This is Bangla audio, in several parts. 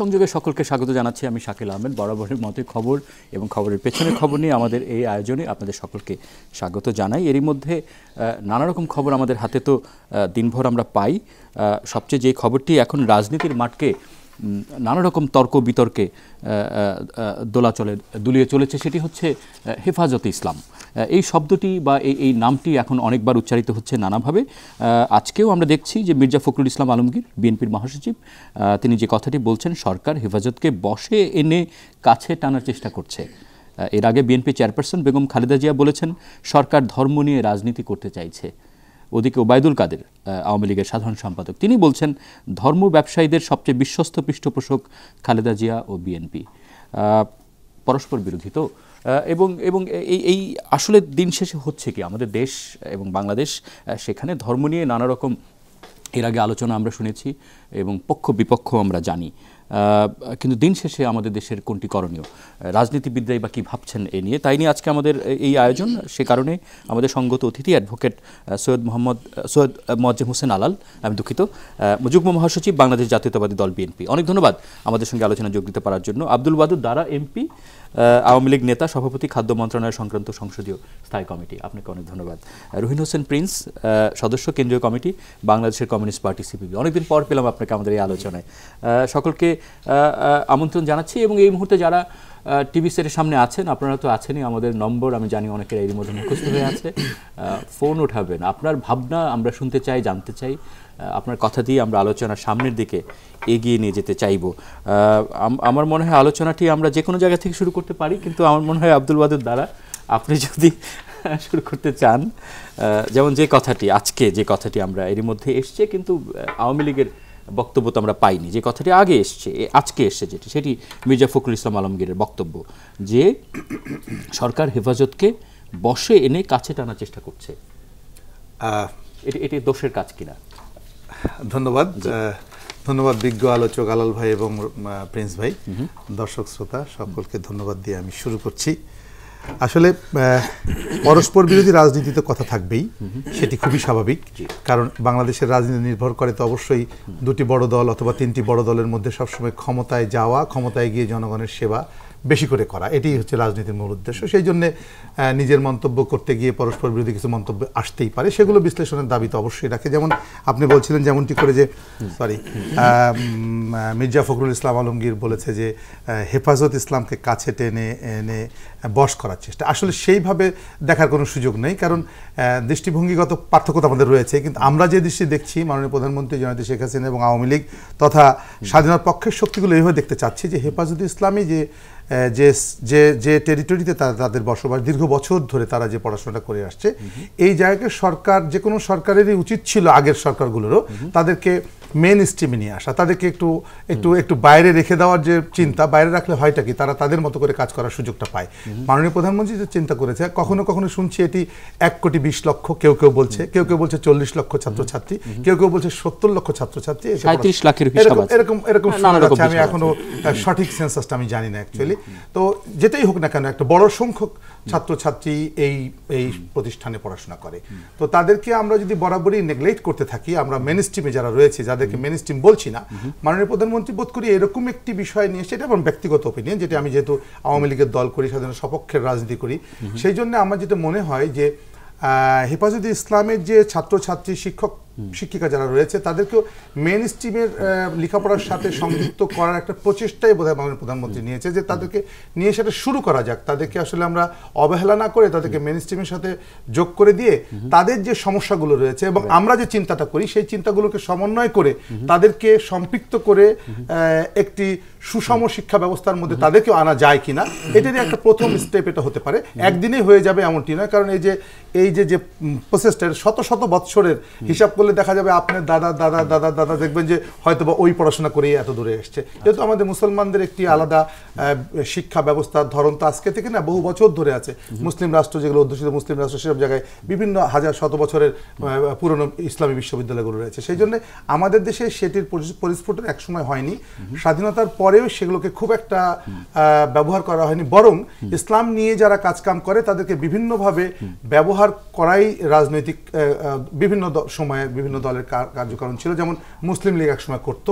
সংযোগে সকলকে স্বাগত জানাচ্ছি আমি শাকিল আহমেদ বরাবরের মতে খবর এবং খবরের পেছনে খবর নিয়ে আমাদের এই আয়োজনে আপনাদের সকলকে স্বাগত জানাই এরই মধ্যে নানা রকম খবর আমাদের হাতে তো দিনভর আমরা পাই সবচেয়ে যে খবরটি এখন রাজনীতির মাঠকে নানা রকম তর্ক বিতর্কে চলে দুলিয়ে চলেছে সেটি হচ্ছে হেফাজতে ইসলাম এই শব্দটি বা এই এই নামটি এখন অনেকবার উচ্চারিত হচ্ছে নানাভাবে আজকেও আমরা দেখছি যে মির্জা ফখরুল ইসলাম আলমগীর বিএনপির মহাসচিব তিনি যে কথাটি বলছেন সরকার হেফাজতকে বসে এনে কাছে টানার চেষ্টা করছে এর আগে বিএনপি চেয়ারপারসন বেগম খালেদা জিয়া বলেছেন সরকার ধর্ম নিয়ে রাজনীতি করতে চাইছে ওদিকে ওবায়দুল কাদের আওয়ামী লীগের সাধারণ সম্পাদক তিনি বলছেন ধর্ম ব্যবসায়ীদের সবচেয়ে বিশ্বস্ত পৃষ্ঠপোষক খালেদা জিয়া ও বিএনপি পরস্পর বিরোধী তো এবং এবং এই এই আসলে দিন শেষে হচ্ছে কি আমাদের দেশ এবং বাংলাদেশ সেখানে ধর্ম নিয়ে নানা রকম এর আগে আলোচনা আমরা শুনেছি এবং পক্ষ বিপক্ষ আমরা জানি কিন্তু দিন শেষে আমাদের দেশের কোনটি করণীয় রাজনীতিবিদরাই বা কী ভাবছেন এ নিয়ে তাই নিয়ে আজকে আমাদের এই আয়োজন সে কারণে আমাদের সঙ্গত অতিথি অ্যাডভোকেট সৈয়দ মোহাম্মদ সৈয়দ মোয়াজ্জেম হোসেন আলাল আমি দুঃখিত যুগ্ম মহাসচিব বাংলাদেশ জাতীয়তাবাদী দল বিএনপি অনেক ধন্যবাদ আমাদের সঙ্গে আলোচনা যোগ দিতে পারার জন্য আব্দুল বাদুর দ্বারা এমপি আওয়ামী লীগ নেতা সভাপতি খাদ্য মন্ত্রণালয় সংক্রান্ত সংসদীয় স্থায়ী কমিটি আপনাকে অনেক ধন্যবাদ রুহিন হোসেন প্রিন্স সদস্য কেন্দ্রীয় কমিটি বাংলাদেশের কমিউনিস্ট পার্টি সিপিবি অনেকদিন পর পেলাম আপনাকে আমাদের এই আলোচনায় সকলকে আমন্ত্রণ জানাচ্ছি এবং এই মুহূর্তে যারা টিভি সেটের সামনে আছেন আপনারা তো আছেনই আমাদের নম্বর আমি জানি অনেকের এর মধ্যে মুখস্থ হয়ে আছে ফোন ওঠাবেন আপনার ভাবনা আমরা শুনতে চাই জানতে চাই আপনার কথা দিয়ে আমরা আলোচনা সামনের দিকে এগিয়ে নিয়ে যেতে চাইব আমার মনে হয় আলোচনাটি আমরা যে কোনো জায়গা থেকে শুরু করতে পারি কিন্তু আমার মনে হয় আব্দুল ওয়াদের দ্বারা আপনি যদি শুরু করতে চান যেমন যে কথাটি আজকে যে কথাটি আমরা এরই মধ্যে এসছে কিন্তু আওয়ামী লীগের বক্তব্য তো আমরা পাইনি যে কথাটি আগে এসছে আজকে এসছে যেটি সেটি মির্জা ফখরুল ইসলাম আলমগীরের বক্তব্য যে সরকার হেফাজতকে বসে এনে কাছে টানার চেষ্টা করছে এটি এটি দোষের কাজ কিনা ধন্যবাদ ধন্যবাদ বিজ্ঞ আলোচক আলাল ভাই এবং প্রিন্স ভাই দর্শক শ্রোতা সকলকে ধন্যবাদ দিয়ে আমি শুরু করছি আসলে পরস্পর বিরোধী রাজনীতিতে কথা থাকবেই সেটি খুবই স্বাভাবিক কারণ বাংলাদেশের রাজনীতি নির্ভর করে তো অবশ্যই দুটি বড় দল অথবা তিনটি বড় দলের মধ্যে সবসময় ক্ষমতায় যাওয়া ক্ষমতায় গিয়ে জনগণের সেবা বেশি করে করা এটি হচ্ছে রাজনীতির মূল উদ্দেশ্য সেই জন্য নিজের মন্তব্য করতে গিয়ে পরস্পর বিরোধী কিছু মন্তব্য আসতেই পারে সেগুলো বিশ্লেষণের দাবি তো অবশ্যই রাখে যেমন আপনি বলছিলেন যেমনটি করে যে সরি মির্জা ফখরুল ইসলাম আলমগীর বলেছে যে হেফাজত ইসলামকে কাছে টেনে এনে বশ করার চেষ্টা আসলে সেইভাবে দেখার কোনো সুযোগ নেই কারণ দৃষ্টিভঙ্গিগত পার্থক্য আমাদের রয়েছে কিন্তু আমরা যে দৃষ্টি দেখছি মাননীয় প্রধানমন্ত্রী জয়ন্তী শেখ হাসিনা এবং আওয়ামী লীগ তথা স্বাধীনতার পক্ষের শক্তিগুলো এইভাবে দেখতে চাচ্ছি যে হেফাজত ইসলামী যে যে যে যে টেরিটরিতে তারা তাদের বসবাস দীর্ঘ বছর ধরে তারা যে পড়াশোনাটা করে আসছে এই জায়গাকে সরকার যে কোনো সরকারেরই উচিত ছিল আগের সরকারগুলোরও তাদেরকে মেন স্ট্রিমে নিয়ে আসা তাদেরকে একটু একটু একটু বাইরে রেখে দেওয়ার যে চিন্তা বাইরে রাখলে হয়টা কি তারা তাদের মতো করে কাজ করার সুযোগটা পায় মাননীয় প্রধানমন্ত্রী যে চিন্তা করেছে কখনো কখনো শুনছি এটি এক কোটি বিশ লক্ষ কেউ কেউ বলছে কেউ কেউ বলছে চল্লিশ লক্ষ ছাত্রছাত্রী কেউ কেউ বলছে সত্তর লক্ষ ছাত্রছাত্রী এরকম এরকম এরকম হ্যাঁ, আমি এখনো সঠিক সেন্সাসটা আমি জানি না অ্যাকচুয়ালি তো যেটাই হোক না কেন একটা বড় সংখ্যক ছাত্রছাত্রী এই এই প্রতিষ্ঠানে পড়াশোনা করে তো তাদেরকে আমরা যদি বরাবরই নেগলেক্ট করতে থাকি আমরা মেন স্ট্রিমে যারা রয়েছে যাদেরকে মেন স্ট্রিম বলছি না মাননীয় প্রধানমন্ত্রী বোধ করি এরকম একটি বিষয় নিয়ে সেটা আমার ব্যক্তিগত অপিনিয়ন যেটা আমি যেহেতু আওয়ামী লীগের দল করি সাধারণ সপক্ষের রাজনীতি করি সেই জন্য আমার যেটা মনে হয় যে হেফাজতে ইসলামের যে ছাত্রছাত্রী শিক্ষক শিক্ষিকা যারা রয়েছে তাদেরকেও মেন স্ট্রিমের লেখাপড়ার সাথে সংযুক্ত করার একটা প্রচেষ্টাই বোধহয় মাননীয় প্রধানমন্ত্রী নিয়েছে যে তাদেরকে নিয়ে সেটা শুরু করা যাক তাদেরকে আসলে আমরা অবহেলা না করে তাদেরকে মেন স্ট্রিমের সাথে যোগ করে দিয়ে তাদের যে সমস্যাগুলো রয়েছে এবং আমরা যে চিন্তাটা করি সেই চিন্তাগুলোকে সমন্বয় করে তাদেরকে সম্পৃক্ত করে একটি সুষম শিক্ষা ব্যবস্থার মধ্যে তাদেরকেও আনা যায় কিনা এটা নিয়ে একটা প্রথম স্টেপ এটা হতে পারে একদিনে হয়ে যাবে এমনটি নয় কারণ এই যে এই যে যে প্রসেসটা শত শত বৎসরের হিসাব করলে দেখা যাবে আপনার দাদা দাদা দাদা দাদা দেখবেন যে হয়তো বা ওই পড়াশোনা করেই এত দূরে এসছে আচ্ছা। যেহেতু আমাদের মুসলমানদের একটি আলাদা শিক্ষা ব্যবস্থার ধরন তো আজকে থেকে না বহু বছর ধরে আছে মুসলিম রাষ্ট্র যেগুলো অধ্যুষিত মুসলিম রাষ্ট্র সেসব জায়গায় বিভিন্ন হাজার শত বছরের পুরনো ইসলামী বিশ্ববিদ্যালয়গুলো রয়েছে সেই জন্য আমাদের দেশে সেটির পরিস্ফুটন একসময় হয়নি স্বাধীনতার পরেও সেগুলোকে খুব একটা ব্যবহার করা হয়নি বরং ইসলাম নিয়ে যারা কাজকাম করে তাদেরকে বিভিন্নভাবে ব্যবহার করাই রাজনৈতিক বিভিন্ন সময়ে বিভিন্ন দলের কার্যক্রম ছিল যেমন মুসলিম লীগ একসময় করত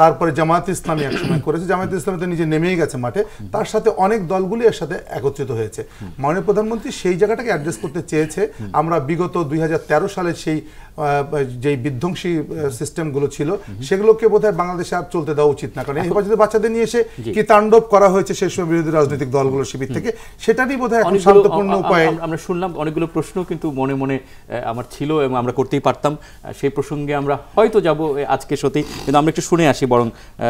তারপরে জামায়াত ইসলামী একসময় করেছে জামায়াত ইসলামী তো নিজে নেমেই গেছে মাঠে তার সাথে অনেক দলগুলি এর সাথে একত্রিত হয়েছে মাননীয় প্রধানমন্ত্রী সেই জায়গাটাকে অ্যাড্রেস করতে চেয়েছে আমরা বিগত দুই সালের সেই যে বিধ্বংসী সিস্টেমগুলো ছিল সেগুলোকে বোধহয় বাংলাদেশে আর চলতে দেওয়া উচিত না কারণ এবার যদি বাচ্চাদের নিয়ে এসে কি তাণ্ডব করা হয়েছে সেই সময় বিরোধী রাজনৈতিক দলগুলো শিবির থেকে সেটারই বোধহয় এখন শান্তপূর্ণ উপায় আমরা শুনলাম অনেকগুলো প্রশ্ন কিন্তু মনে মনে আমার ছিল এবং আমরা করতেই পারতাম সেই প্রসঙ্গে আমরা হয়তো যাব আজকে সত্যি কিন্তু আমরা একটু শুনে আসি বরং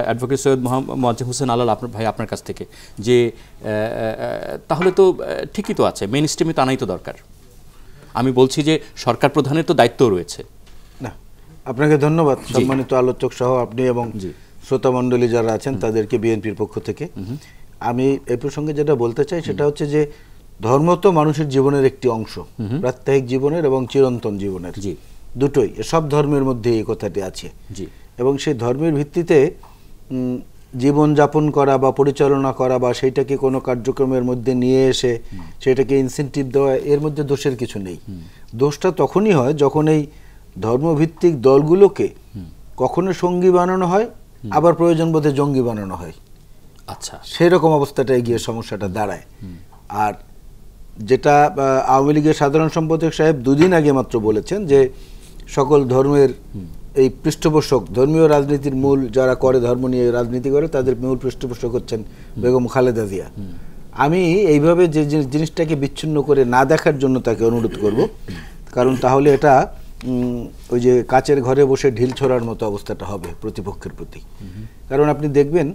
অ্যাডভোকেট সৈয়দ মোহাম্মদ হোসেন আলাল আপনার ভাই আপনার কাছ থেকে যে তাহলে তো ঠিকই তো আছে মেন স্ট্রিমে তো আনাই তো দরকার আমি বলছি যে সরকার প্রধানের তো দায়িত্ব রয়েছে না আপনাকে ধন্যবাদ সম্মানিত আলোচক সহ আপনি এবং শ্রোতা মণ্ডলী যারা আছেন তাদেরকে বিএনপির পক্ষ থেকে আমি এই প্রসঙ্গে যেটা বলতে চাই সেটা হচ্ছে যে ধর্ম তো মানুষের জীবনের একটি অংশ প্রাত্যহিক জীবনের এবং চিরন্তন জীবনের দুটোই সব ধর্মের মধ্যে এই কথাটি আছে এবং সেই ধর্মের ভিত্তিতে জীবনযাপন করা বা পরিচালনা করা বা সেইটাকে কোনো কার্যক্রমের মধ্যে নিয়ে এসে সেটাকে ইনসেন্টিভ দেওয়া এর মধ্যে দোষের কিছু নেই দোষটা তখনই হয় যখন এই ধর্মভিত্তিক দলগুলোকে কখনো সঙ্গী বানানো হয় আবার প্রয়োজন বোধে জঙ্গি বানানো হয় আচ্ছা সেরকম অবস্থাটায় গিয়ে সমস্যাটা দাঁড়ায় আর যেটা আওয়ামী লীগের সাধারণ সম্পাদক সাহেব দুদিন আগে মাত্র বলেছেন যে সকল ধর্মের এই পৃষ্ঠপোষক ধর্মীয় রাজনীতির মূল যারা করে ধর্ম নিয়ে রাজনীতি করে তাদের মূল পৃষ্ঠপোষক হচ্ছেন বেগম খালেদা জিয়া আমি এইভাবে যে জিনিসটাকে বিচ্ছিন্ন করে না দেখার জন্য তাকে অনুরোধ করব কারণ তাহলে এটা ওই যে কাচের ঘরে বসে ঢিল ছড়ার মতো অবস্থাটা হবে প্রতিপক্ষের প্রতি কারণ আপনি দেখবেন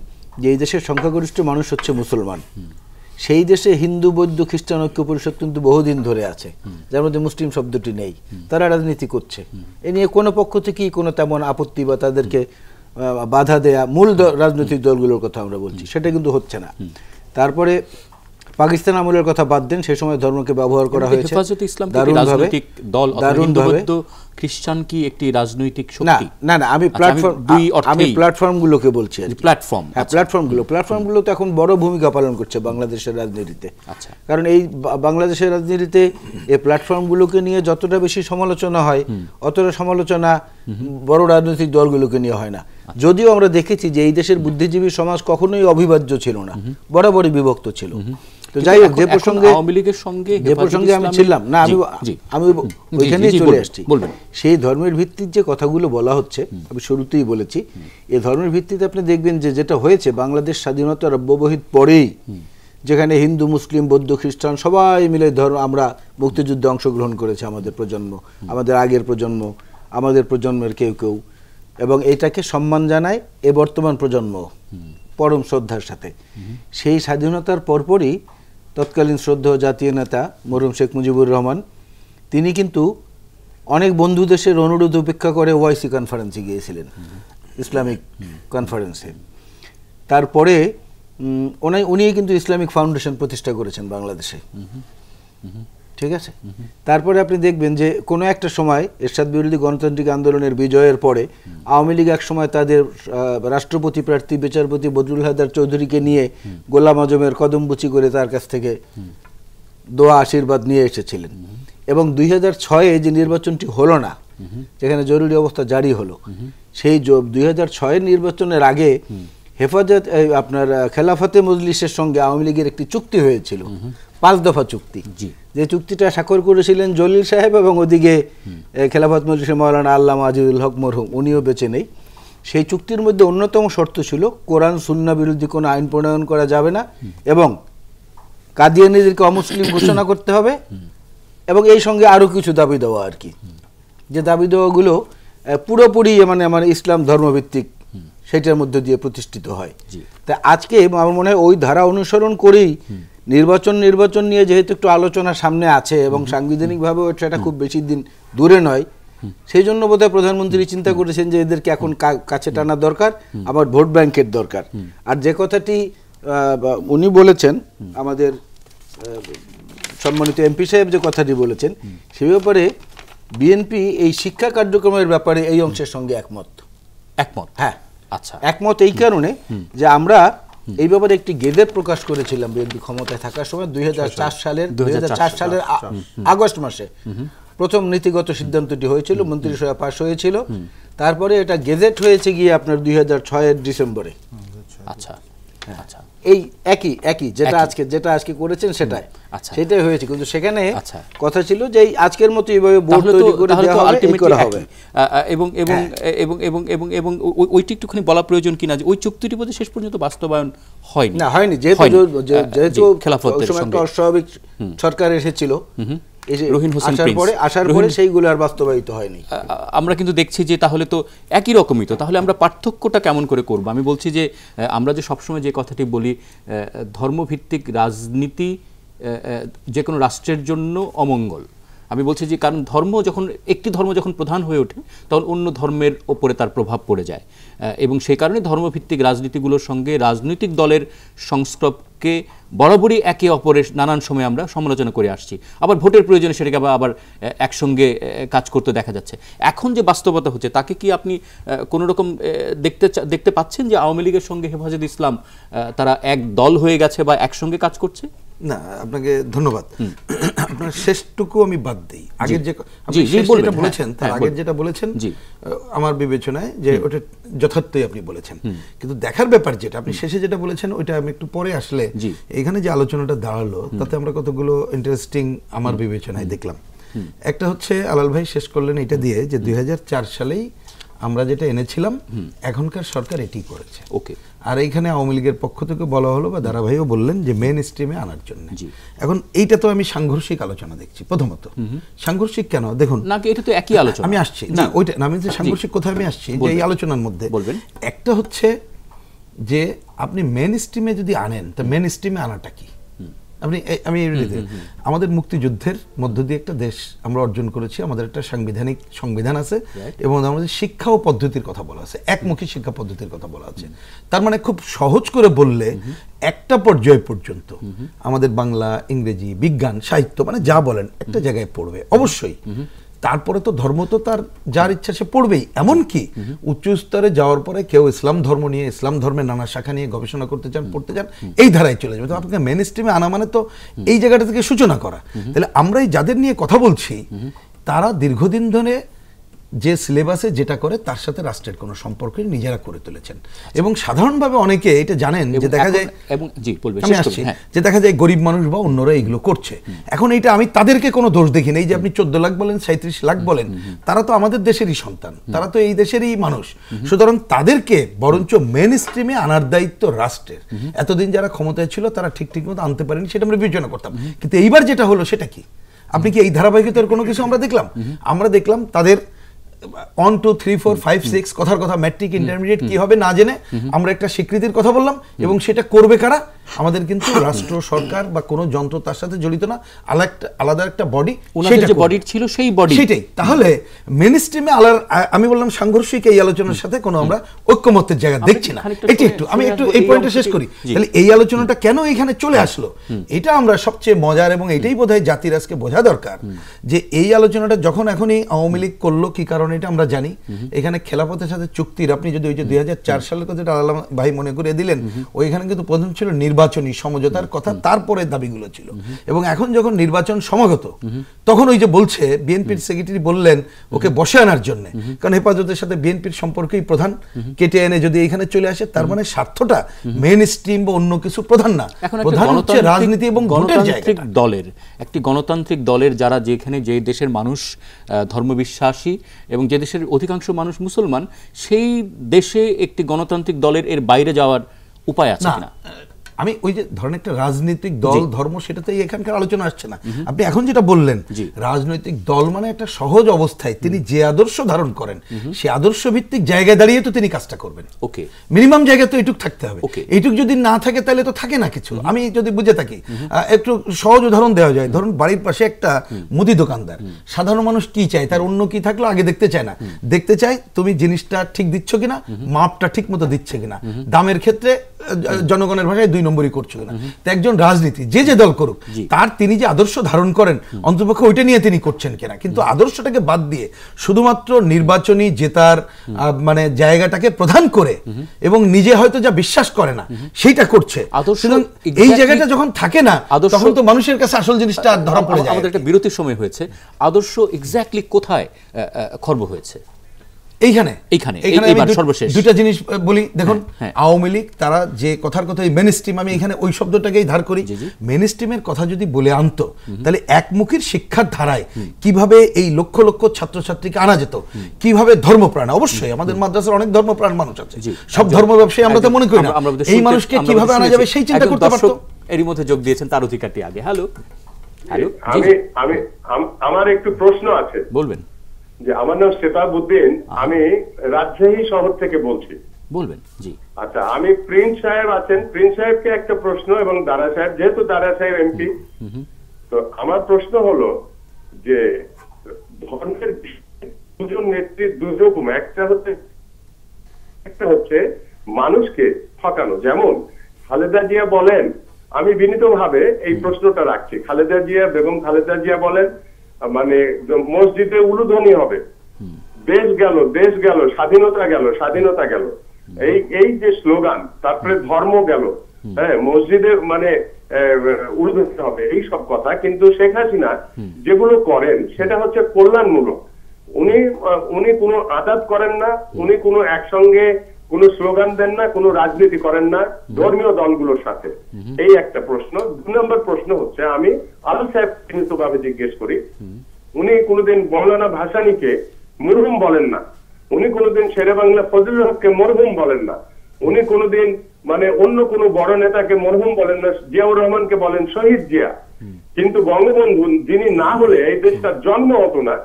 যে এই দেশের সংখ্যাগরিষ্ঠ মানুষ হচ্ছে মুসলমান সেই দেশে হিন্দু বৌদ্ধ খ্রিস্টান ঐক্য পরিষদ কিন্তু বহুদিন ধরে আছে যার মধ্যে মুসলিম শব্দটি নেই তারা রাজনীতি করছে এ নিয়ে কোনো পক্ষ থেকেই কোনো তেমন আপত্তি বা তাদেরকে বাধা দেয়া মূল রাজনৈতিক দলগুলোর কথা আমরা বলছি সেটা কিন্তু হচ্ছে না তারপরে পাকিস্তান আমলের কথা বাদ দেন সে সময় ধর্মকে ব্যবহার করা হয়েছে দারুণভাবে দল দারুণভাবে খ্রিস্টান কি একটি রাজনৈতিক শক্তি না না আমি প্ল্যাটফর্ম আচ্ছা, দুই অর্থে আমি প্ল্যাটফর্মগুলোকে বলছি আর প্ল্যাটফর্ম হ্যাঁ প্ল্যাটফর্মগুলো প্ল্যাটফর্মগুলো তো এখন বড় ভূমিকা পালন করছে বাংলাদেশের রাজনীতিতে আচ্ছা কারণ এই বাংলাদেশের রাজনীতিতে এই প্ল্যাটফর্মগুলোকে নিয়ে যতটা বেশি সমালোচনা হয় অতটা সমালোচনা বড় রাজনৈতিক দলগুলোকে নিয়ে হয় না আচ্ছা। যদিও আমরা দেখেছি যে এই দেশের বুদ্ধিজীবী সমাজ কখনোই অবিভাজ্য ছিল না বরাবরই বিভক্ত ছিল তো যাই হোক যে প্রসঙ্গে আওয়ামী লীগের সঙ্গে যে প্রসঙ্গে আমি ছিলাম না আমি আমি ওইখানেই চলে আসছি সেই ধর্মের ভিত্তির যে কথাগুলো বলা হচ্ছে আমি শুরুতেই বলেছি এ ধর্মের ভিত্তিতে আপনি দেখবেন যে যেটা হয়েছে বাংলাদেশ স্বাধীনতার অব্যবহিত পরেই যেখানে হিন্দু মুসলিম বৌদ্ধ খ্রিস্টান সবাই মিলে ধর্ম আমরা মুক্তিযুদ্ধে অংশগ্রহণ করেছে আমাদের প্রজন্ম আমাদের আগের প্রজন্ম আমাদের প্রজন্মের কেউ কেউ এবং এটাকে সম্মান জানায় এ বর্তমান প্রজন্ম পরম শ্রদ্ধার সাথে সেই স্বাধীনতার পরপরই তৎকালীন শ্রদ্ধ জাতীয় নেতা মরুম শেখ মুজিবুর রহমান তিনি কিন্তু অনেক বন্ধু দেশের অনুরোধ উপেক্ষা করে ওয়াইসি কনফারেন্সে গিয়েছিলেন ইসলামিক কনফারেন্সে তারপরে উনি কিন্তু ইসলামিক ফাউন্ডেশন প্রতিষ্ঠা করেছেন বাংলাদেশে ঠিক আছে তারপরে আপনি দেখবেন যে কোনো একটা সময় এরশাদ বিরোধী গণতান্ত্রিক আন্দোলনের বিজয়ের পরে আওয়ামী লীগ এক সময় তাদের রাষ্ট্রপতি প্রার্থী বিচারপতি বদরুল হায়দার চৌধুরীকে নিয়ে গোলাম আজমের কদমবুচি করে তার কাছ থেকে দোয়া আশীর্বাদ নিয়ে এসেছিলেন এবং দুই হাজার ছয়ে যে নির্বাচনটি হলো না যেখানে জরুরি অবস্থা জারি হলো সেই দুই হাজার ছয়ের নির্বাচনের আগে হেফাজত আপনার খেলাফতে মজলিসের সঙ্গে আওয়ামী লীগের একটি চুক্তি হয়েছিল পাঁচ দফা চুক্তি যে চুক্তিটা স্বাক্ষর করেছিলেন জলিল সাহেব এবং ওদিকে খেলাফত মজলিসের মৌলানা আল্লাহ আজিদুল হক মরহুম উনিও বেঁচে নেই সেই চুক্তির মধ্যে অন্যতম শর্ত ছিল কোরআন সুন্না বিরোধী কোনো আইন প্রণয়ন করা যাবে না এবং কাদিয়ানিদেরকে অমুসলিম ঘোষণা করতে হবে এবং এই সঙ্গে আরও কিছু দাবি দেওয়া আর কি যে দাবি দেওয়াগুলো পুরোপুরি মানে আমার ইসলাম ধর্মভিত্তিক সেটার মধ্যে দিয়ে প্রতিষ্ঠিত হয় তা আজকে আমার মনে হয় ওই ধারা অনুসরণ করেই নির্বাচন নির্বাচন নিয়ে যেহেতু একটু আলোচনা সামনে আছে এবং সাংবিধানিকভাবে সেটা খুব বেশি দিন দূরে নয় সেই জন্য বোধহয় প্রধানমন্ত্রী চিন্তা করেছেন যে এদেরকে এখন কাছে টানা দরকার আবার ভোট ব্যাংকের দরকার আর যে কথাটি উনি বলেছেন আমাদের সম্মানিত এমপি সাহেব যে কথাটি বলেছেন সে ব্যাপারে বিএনপি এই শিক্ষা কার্যক্রমের ব্যাপারে এই অংশের সঙ্গে একমত একমত হ্যাঁ আচ্ছা একমত এই কারণে যে আমরা এই ব্যাপারে একটি গেজেট প্রকাশ করেছিলাম বিএনপি ক্ষমতায় থাকার সময় দুই সালের দুই সালের আগস্ট মাসে প্রথম নীতিগত সিদ্ধান্তটি হয়েছিল মন্ত্রিসভা পাশ হয়েছিল তারপরে এটা গেজেট হয়েছে গিয়ে আপনার দুই হাজার ডিসেম্বরে আচ্ছা হ্যাঁ। আচ্ছা। এই একই একই যেটা আজকে যেটা আজকে করেছেন সেটাই আচ্ছা সেটাই হয়েছে কিন্তু সেখানে আচ্ছা। কথা ছিল যে আজকের মতো এইভাবে হ্যাঁ। এবং এবং এবং এবং এবং ওইটি একটুখানি বলা প্রয়োজন কিনা যে ওই চুক্তিটি বোধহয় শেষ পর্যন্ত বাস্তবায়ন হয়নি না হয়নি যেহেতু যেহেতু খেলাফতের অস্বাভাবিক সরকার এসেছিল রহিন হোসেন পরে আসার পরে সেইগুলো আর বাস্তবায়িত হয়নি আমরা কিন্তু দেখছি যে তাহলে তো একই রকমই তো তাহলে আমরা পার্থক্যটা কেমন করে করব আমি বলছি যে আমরা যে সবসময় যে কথাটি বলি ধর্মভিত্তিক রাজনীতি যে কোনো রাষ্ট্রের জন্য অমঙ্গল আমি বলছি যে কারণ ধর্ম যখন একটি ধর্ম যখন প্রধান হয়ে ওঠে তখন অন্য ধর্মের ওপরে তার প্রভাব পড়ে যায় এবং সেই কারণে ধর্মভিত্তিক রাজনীতিগুলোর সঙ্গে রাজনৈতিক দলের সংস্কৃত ভোটকে বরাবরই একে অপরের নানান সময় আমরা সমালোচনা করে আসছি আবার ভোটের প্রয়োজনে সেটাকে আবার আবার একসঙ্গে কাজ করতে দেখা যাচ্ছে এখন যে বাস্তবতা হচ্ছে তাকে কি আপনি কোনো রকম দেখতে দেখতে পাচ্ছেন যে আওয়ামী লীগের সঙ্গে হেফাজত ইসলাম তারা এক দল হয়ে গেছে বা একসঙ্গে কাজ করছে না আপনাকে ধন্যবাদ আপনার শেষটুকু আমি বাদ দিই আগের যে যেটা বলেছেন তার হ্যাঁ, আগের যেটা বলেছেন আমার বিবেচনায় যে ওটা যথার্থই আপনি বলেছেন কিন্তু দেখার ব্যাপার যেটা আপনি শেষে যেটা বলেছেন ওইটা আমি একটু পরে আসলে এখানে যে আলোচনাটা দাঁড়ালো তাতে আমরা কতগুলো ইন্টারেস্টিং আমার বিবেচনায় দেখলাম একটা হচ্ছে আলাল ভাই শেষ করলেন এটা দিয়ে যে দুই সালেই আমরা যেটা এনেছিলাম এখনকার সরকার এটি করেছে ওকে আর এইখানে আওয়ামী লীগের পক্ষ থেকে বলা হলো বা ধারাবাহিও বললেন যে মেন স্ট্রিমে আনার জন্য এখন এইটা তো আমি সাংঘর্ষিক আলোচনা দেখছি প্রথমত সাংঘর্ষিক কেন দেখুন না এটা তো একই আলোচনা আমি আসছি না ওইটা আমি যে সাংঘর্ষিক কোথায় আমি আসছি যে এই আলোচনার মধ্যে বলবেন একটা হচ্ছে যে আপনি মেন স্ট্রিমে যদি আনেন তা মেন স্ট্রিমে আনাটা কি আমি আমি আমাদের মুক্তিযুদ্ধের মধ্য দিয়ে একটা দেশ আমরা অর্জন করেছি আমাদের একটা সাংবিধানিক সংবিধান আছে এবং আমাদের শিক্ষা ও পদ্ধতির কথা বলা আছে একমুখী শিক্ষা পদ্ধতির কথা বলা আছে তার মানে খুব সহজ করে বললে একটা পর্যায় পর্যন্ত আমাদের বাংলা ইংরেজি বিজ্ঞান সাহিত্য মানে যা বলেন একটা জায়গায় পড়বে অবশ্যই তারপরে তো ধর্ম তো তার যার ইচ্ছা সে পড়বেই এমনকি উচ্চ স্তরে যাওয়ার পরে কেউ ইসলাম ধর্ম নিয়ে ইসলাম ধর্মের নানা শাখা নিয়ে গবেষণা করতে চান পড়তে চান এই ধারায় চলে যাবে তো আপনাকে মেন স্ট্রিমে আনা মানে তো এই জায়গাটা থেকে সূচনা করা তাহলে আমরাই যাদের নিয়ে কথা বলছি তারা দীর্ঘদিন ধরে যে সিলেবাসে যেটা করে তার সাথে রাষ্ট্রের কোনো সম্পর্কে নিজেরা করে তুলেছেন এবং সাধারণভাবে অনেকে এটা জানেন যে দেখা যায় এবং জি আমি আসছি হ্যাঁ। যে দেখা যায় গরিব মানুষ বা অন্যরা এগুলো করছে এখন এটা আমি তাদেরকে কোনো দোষ দেখি না এই যে আপনি চোদ্দ লাখ বলেন সাঁত্রিশ লাখ বলেন তারা তো আমাদের দেশেরই সন্তান তারা তো এই দেশেরই মানুষ সুতরাং তাদেরকে বরঞ্চ মেন স্ট্রিমে আনার দায়িত্ব রাষ্ট্রের এতদিন যারা ক্ষমতায় ছিল তারা ঠিক ঠিক মতো আনতে পারেনি সেটা আমরা বিবেচনা করতাম কিন্তু এইবার যেটা হলো সেটা কি আপনি কি এই ধারাবাহিকতার কোনো কিছু আমরা দেখলাম আমরা দেখলাম তাদের one two three four five six কথার কথা ম্যাট্রিক ইন্টারমিডিয়েট কি হবে না জেনে আমরা একটা স্বীকৃতির কথা বললাম এবং সেটা করবে কারা আমাদের কিন্তু রাষ্ট্র সরকার বা কোনো যন্ত্র তার সাথে জড়িত না আলাদা একটা আলাদা একটা বডি বডি ছিল সেই বডি সেটাই তাহলে মেন স্ট্রিমে আলার আমি বললাম সাংঘর্ষিক এই আলোচনার সাথে কোনো আমরা ঐক্যমত্যের জায়গা দেখছি না এটি একটু আমি একটু এই পয়েন্টে শেষ করি তাহলে এই আলোচনাটা কেন এখানে চলে হ্যাঁ। আসলো এটা আমরা সবচেয়ে মজার এবং এটাই বোধ হয় জাতির আজকে বোঝা দরকার যে এই আলোচনাটা যখন এখনই আওয়ামী লীগ করলো কি কারণে এটা আমরা জানি এখানে খেলাফতের সাথে চুক্তির আপনি যদি ওই যে দুই সালের কথা যেটা আল্লাহ ভাই মনে করে দিলেন ওইখানে কিন্তু প্রথম ছিল নির্বাচনী সমঝোতার কথা তারপরে দাবিগুলো ছিল এবং এখন যখন নির্বাচন সমাগত তখন ওই যে বলছে বিএনপির সেক্রেটারি বললেন ওকে বসে আনার জন্য কারণ হেফাজতের সাথে বিএনপির সম্পর্কেই প্রধান কেটে এনে যদি এখানে চলে আসে তার মানে স্বার্থটা মেন স্ট্রিম বা অন্য কিছু প্রধান না প্রধান হচ্ছে রাজনীতি এবং গণতান্ত্রিক দলের একটি গণতান্ত্রিক দলের যারা যেখানে যে দেশের মানুষ ধর্মবিশ্বাসী এবং যে দেশের অধিকাংশ মানুষ মুসলমান সেই দেশে একটি গণতান্ত্রিক দলের এর বাইরে যাওয়ার উপায় আছে না আমি ওই যে ধরেন একটা রাজনৈতিক দল ধর্ম সেটাতে এখানকার আলোচনা আসছে না আপনি এখন যেটা বললেন রাজনৈতিক দল মানে একটা সহজ অবস্থায় তিনি যে আদর্শ ধারণ করেন সে আদর্শ ভিত্তিক জায়গায় দাঁড়িয়ে তো তিনি কাজটা করবেন ওকে মিনিমাম জায়গা তো এটুক থাকতে হবে এইটুক যদি না থাকে তাহলে তো থাকে না কিছু আমি যদি বুঝে থাকি একটু সহজ উদাহরণ দেওয়া যায় ধরুন বাড়ির পাশে একটা মুদি দোকানদার সাধারণ মানুষ কি চায় তার অন্য কি থাকলো আগে দেখতে চায় না দেখতে চায় তুমি জিনিসটা ঠিক দিচ্ছ কিনা মাপটা ঠিক মতো দিচ্ছে কিনা দামের ক্ষেত্রে জনগণের ভাষায় দুই নম্বরই করছিল না তো একজন রাজনীতি যে যে দল করুক তার তিনি যে আদর্শ ধারণ করেন অন্তপক্ষে ওইটা নিয়ে তিনি করছেন কিনা কিন্তু আদর্শটাকে বাদ দিয়ে শুধুমাত্র নির্বাচনী জেতার মানে জায়গাটাকে প্রধান করে এবং নিজে হয়তো যা বিশ্বাস করে না সেইটা করছে এই জায়গাটা যখন থাকে না তখন তো মানুষের কাছে আসল জিনিসটা ধরা পড়ে যায় আমাদের একটা বিরতির সময় হয়েছে আদর্শ এক্স্যাক্টলি কোথায় খর্ব হয়েছে এইখানে এইখানে এইবার সর্বশেষ দুইটা জিনিস বলি হ্যাঁ, দেখুন হ্যাঁ। আওয়ামী লীগ তারা যে কথার কথা মেন স্ট্রিম আমি এখানে ওই শব্দটাকেই ধার করি মেন কথা যদি বলে আনতো তাহলে একমুখীর শিক্ষার ধারায় কিভাবে এই লক্ষ লক্ষ ছাত্রছাত্রীকে আনা যেত কিভাবে ধর্মপ্রাণ অবশ্যই আমাদের মাদ্রাসার অনেক ধর্মপ্রাণ মানুষ আছে সব ধর্ম ব্যবসায়ী আমরা তো মনে করি না এই মানুষকে কিভাবে আনা যাবে সেই চিন্তা করতে পারতো এরই মধ্যে যোগ দিয়েছেন তার অধিকারটি আগে হ্যালো হ্যালো আমি আমি আমার একটু প্রশ্ন আছে বলবেন যে আমার নাম সেতাব উদ্দিন আমি রাজশাহী শহর থেকে বলছি বলবেন জি আচ্ছা আমি প্রিন্স সাহেব আছেন প্রিন্স সাহেবকে একটা প্রশ্ন এবং দারা সাহেব যেহেতু দারা সাহেব এমপি তো আমার প্রশ্ন হলো যে ধর্মের দুজন নেত্রী দুরকম একটা হচ্ছে একটা হচ্ছে মানুষকে ঠকানো যেমন খালেদা জিয়া বলেন আমি বিনীতভাবে এই প্রশ্নটা রাখছি খালেদা জিয়া বেগম খালেদা জিয়া বলেন মানে মসজিদে উলুধ্বনি হবে দেশ গেল দেশ গেল স্বাধীনতা গেল স্বাধীনতা গেল এই এই যে স্লোগান তারপরে ধর্ম গেল হ্যাঁ মসজিদে মানে উলুধ্বনি হবে এই সব কথা কিন্তু শেখ হাসিনা যেগুলো করেন সেটা হচ্ছে কল্যাণমূলক উনি উনি কোনো আদাত করেন না উনি কোনো একসঙ্গে কোনো স্লোগান দেন না কোনো রাজনীতি করেন না ধর্মীয় দলগুলোর সাথে এই একটা প্রশ্ন দুই নম্বর প্রশ্ন হচ্ছে আমি আলু সাহেব ভাবে জিজ্ঞেস করি উনি কোনোদিন মৌলানা ভাসানিকে মরহুম বলেন না উনি কোনোদিন শেরে বাংলা ফজল হককে মরহুম বলেন না উনি কোনোদিন মানে অন্য কোনো বড় নেতাকে মরহুম বলেন না জিয়াউর রহমানকে বলেন শহীদ জিয়া কিন্তু বঙ্গবন্ধু যিনি না হলে এই দেশটা জন্ম হতো না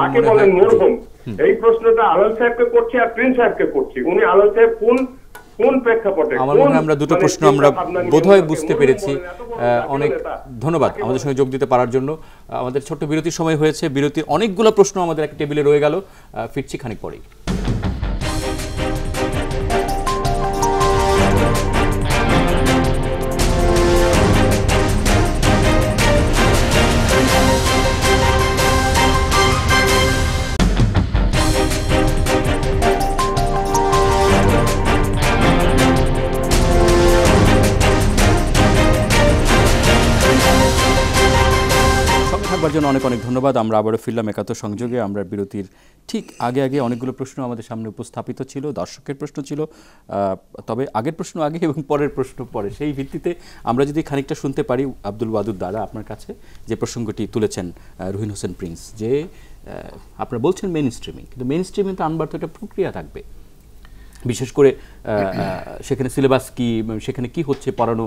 তাকে বলেন মরহুম এই প্রশ্নটা আলম সাহেবকে করছি আর প্রিন্স সাহেবকে করছি উনি আলম সাহেব কোন আমার মনে আমরা দুটো মানে প্রশ্ন আমরা বোধহয় বুঝতে পেরেছি অনেক ধন্যবাদ আচ্ছা। আমাদের সঙ্গে যোগ দিতে পারার জন্য আমাদের ছোট্ট বিরতির সময় হয়েছে বিরতির অনেকগুলো প্রশ্ন আমাদের একটা টেবিলে রয়ে গেল ফিরছি খানিক পরেই থাকবার জন্য অনেক অনেক ধন্যবাদ আমরা আবারও ফিরলাম একাত্তর সংযোগে আমরা বিরতির ঠিক আগে আগে অনেকগুলো প্রশ্ন আমাদের সামনে উপস্থাপিত ছিল দর্শকের প্রশ্ন ছিল তবে আগের প্রশ্ন আগে এবং পরের প্রশ্ন পরে সেই ভিত্তিতে আমরা যদি খানিকটা শুনতে পারি আব্দুল বাদুর দ্বারা আপনার কাছে যে প্রসঙ্গটি তুলেছেন রুহিন হোসেন প্রিন্স যে আপনারা বলছেন মেন স্ট্রিমিং কিন্তু মেন স্ট্রিমিং তো আনবার তো একটা প্রক্রিয়া থাকবে বিশেষ করে সেখানে সিলেবাস কি সেখানে কি হচ্ছে পড়ানো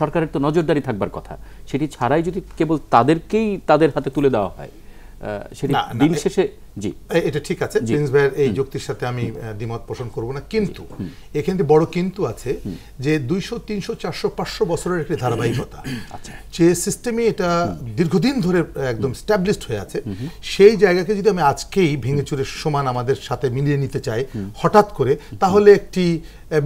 সরকারের তো নজরদারি থাকবার কথা সেটি ছাড়াই যদি কেবল তাদেরকেই তাদের হাতে তুলে দেওয়া হয় সেটি দিন শেষে এটা ঠিক আছে প্রিন্স ভাইয়ের এই যুক্তির সাথে আমি দ্বিমত পোষণ করব না কিন্তু এখানে বড় কিন্তু আছে যে দুইশো তিনশো চারশো পাঁচশো বছরের একটি ধারাবাহিকতা আচ্ছা। যে সিস্টেমে এটা দীর্ঘদিন ধরে একদম স্ট্যাবলিশড হয়ে আছে সেই জায়গাকে যদি আমি আজকেই ভেঙে চুরে সমান আমাদের সাথে মিলিয়ে নিতে চাই হঠাৎ করে তাহলে একটি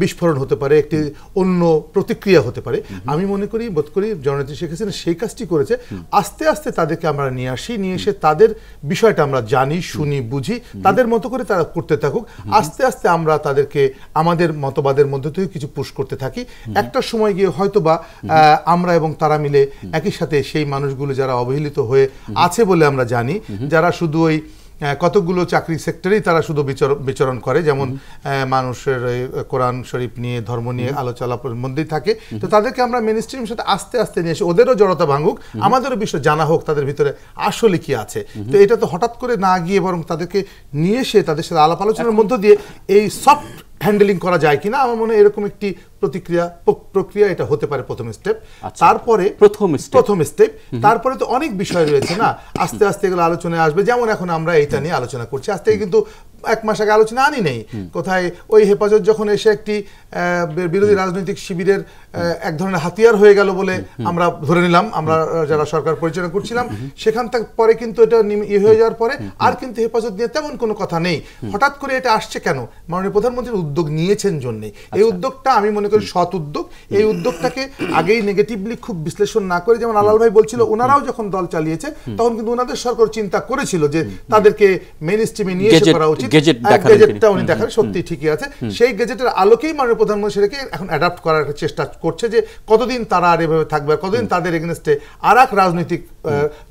বিস্ফোরণ হতে পারে একটি অন্য প্রতিক্রিয়া হতে পারে আমি মনে করি বোধ করি জননেত্রী শেখ হাসিনা সেই কাজটি করেছে আস্তে আস্তে তাদেরকে আমরা নিয়ে আসি নিয়ে এসে তাদের বিষয়টা আমরা জানি শুনি বুঝি তাদের মতো করে তারা করতে থাকুক আস্তে আস্তে আমরা তাদেরকে আমাদের মতবাদের মধ্যে থেকে কিছু পুশ করতে থাকি একটা সময় গিয়ে হয়তোবা আমরা এবং তারা মিলে একই সাথে সেই মানুষগুলো যারা অবহেলিত হয়ে আছে বলে আমরা জানি যারা শুধু ওই কতগুলো চাকরি সেক্টরেই তারা শুধু বিচরণ করে যেমন মানুষের কোরআন শরীফ নিয়ে ধর্ম নিয়ে আলোচনা মধ্যেই থাকে তো তাদেরকে আমরা মেন স্ট্রিমের সাথে আস্তে আস্তে নিয়ে এসে ওদেরও জড়তা ভাঙুক আমাদেরও বিষয় জানা হোক তাদের ভিতরে আসলে কি আছে তো এটা তো হঠাৎ করে না গিয়ে বরং তাদেরকে নিয়ে এসে তাদের সাথে আলাপ আলোচনার মধ্য দিয়ে এই সফট হ্যান্ডেলিং করা যায় কিনা আমার মনে হয় এরকম একটি প্রতিক্রিয়া প্রক্রিয়া এটা হতে পারে প্রথম স্টেপ আচ্ছা। তারপরে প্রথম প্রথম স্টেপ তারপরে তো অনেক বিষয় রয়েছে না আস্তে আস্তে এগুলো আলোচনায় আসবে যেমন এখন আমরা এটা নিয়ে আলোচনা করছি আজ থেকে কিন্তু এক মাস আগে আলোচনা আনি নেই কোথায় ওই হেফাজত যখন এসে একটি বিরোধী রাজনৈতিক শিবিরের এক ধরনের হাতিয়ার হয়ে গেল বলে আমরা ধরে নিলাম আমরা যারা সরকার পরিচালনা করছিলাম সেখান থেকে পরে কিন্তু এটা ইয়ে হয়ে যাওয়ার পরে আর কিন্তু হেফাজত নিয়ে তেমন কোনো কথা নেই হঠাৎ করে এটা আসছে কেন মাননীয় প্রধানমন্ত্রীর উদ্যোগ নিয়েছেন জন্যে এই আচ্ছা। উদ্যোগটা আমি মনে করি সৎ উদ্যোগ এই উদ্যোগটাকে আগেই নেগেটিভলি খুব বিশ্লেষণ না করে যেমন আলাল ভাই বলছিল ওনারাও যখন দল চালিয়েছে তখন কিন্তু ওনাদের সরকার চিন্তা করেছিল যে তাদেরকে মেন স্ট্রিমে নিয়ে এসে করা উচিত গেজেটটা হ্যাঁ, উনি দেখান সত্যি ঠিকই আছে সেই গেজেটের আলোকেই মাননীয় প্রধানমন্ত্রী সেটাকে এখন অ্যাডাপ্ট করার চেষ্টা করছে যে কতদিন তারা আর এভাবে থাকবে কতদিন তাদের এগেনস্টে আর এক রাজনৈতিক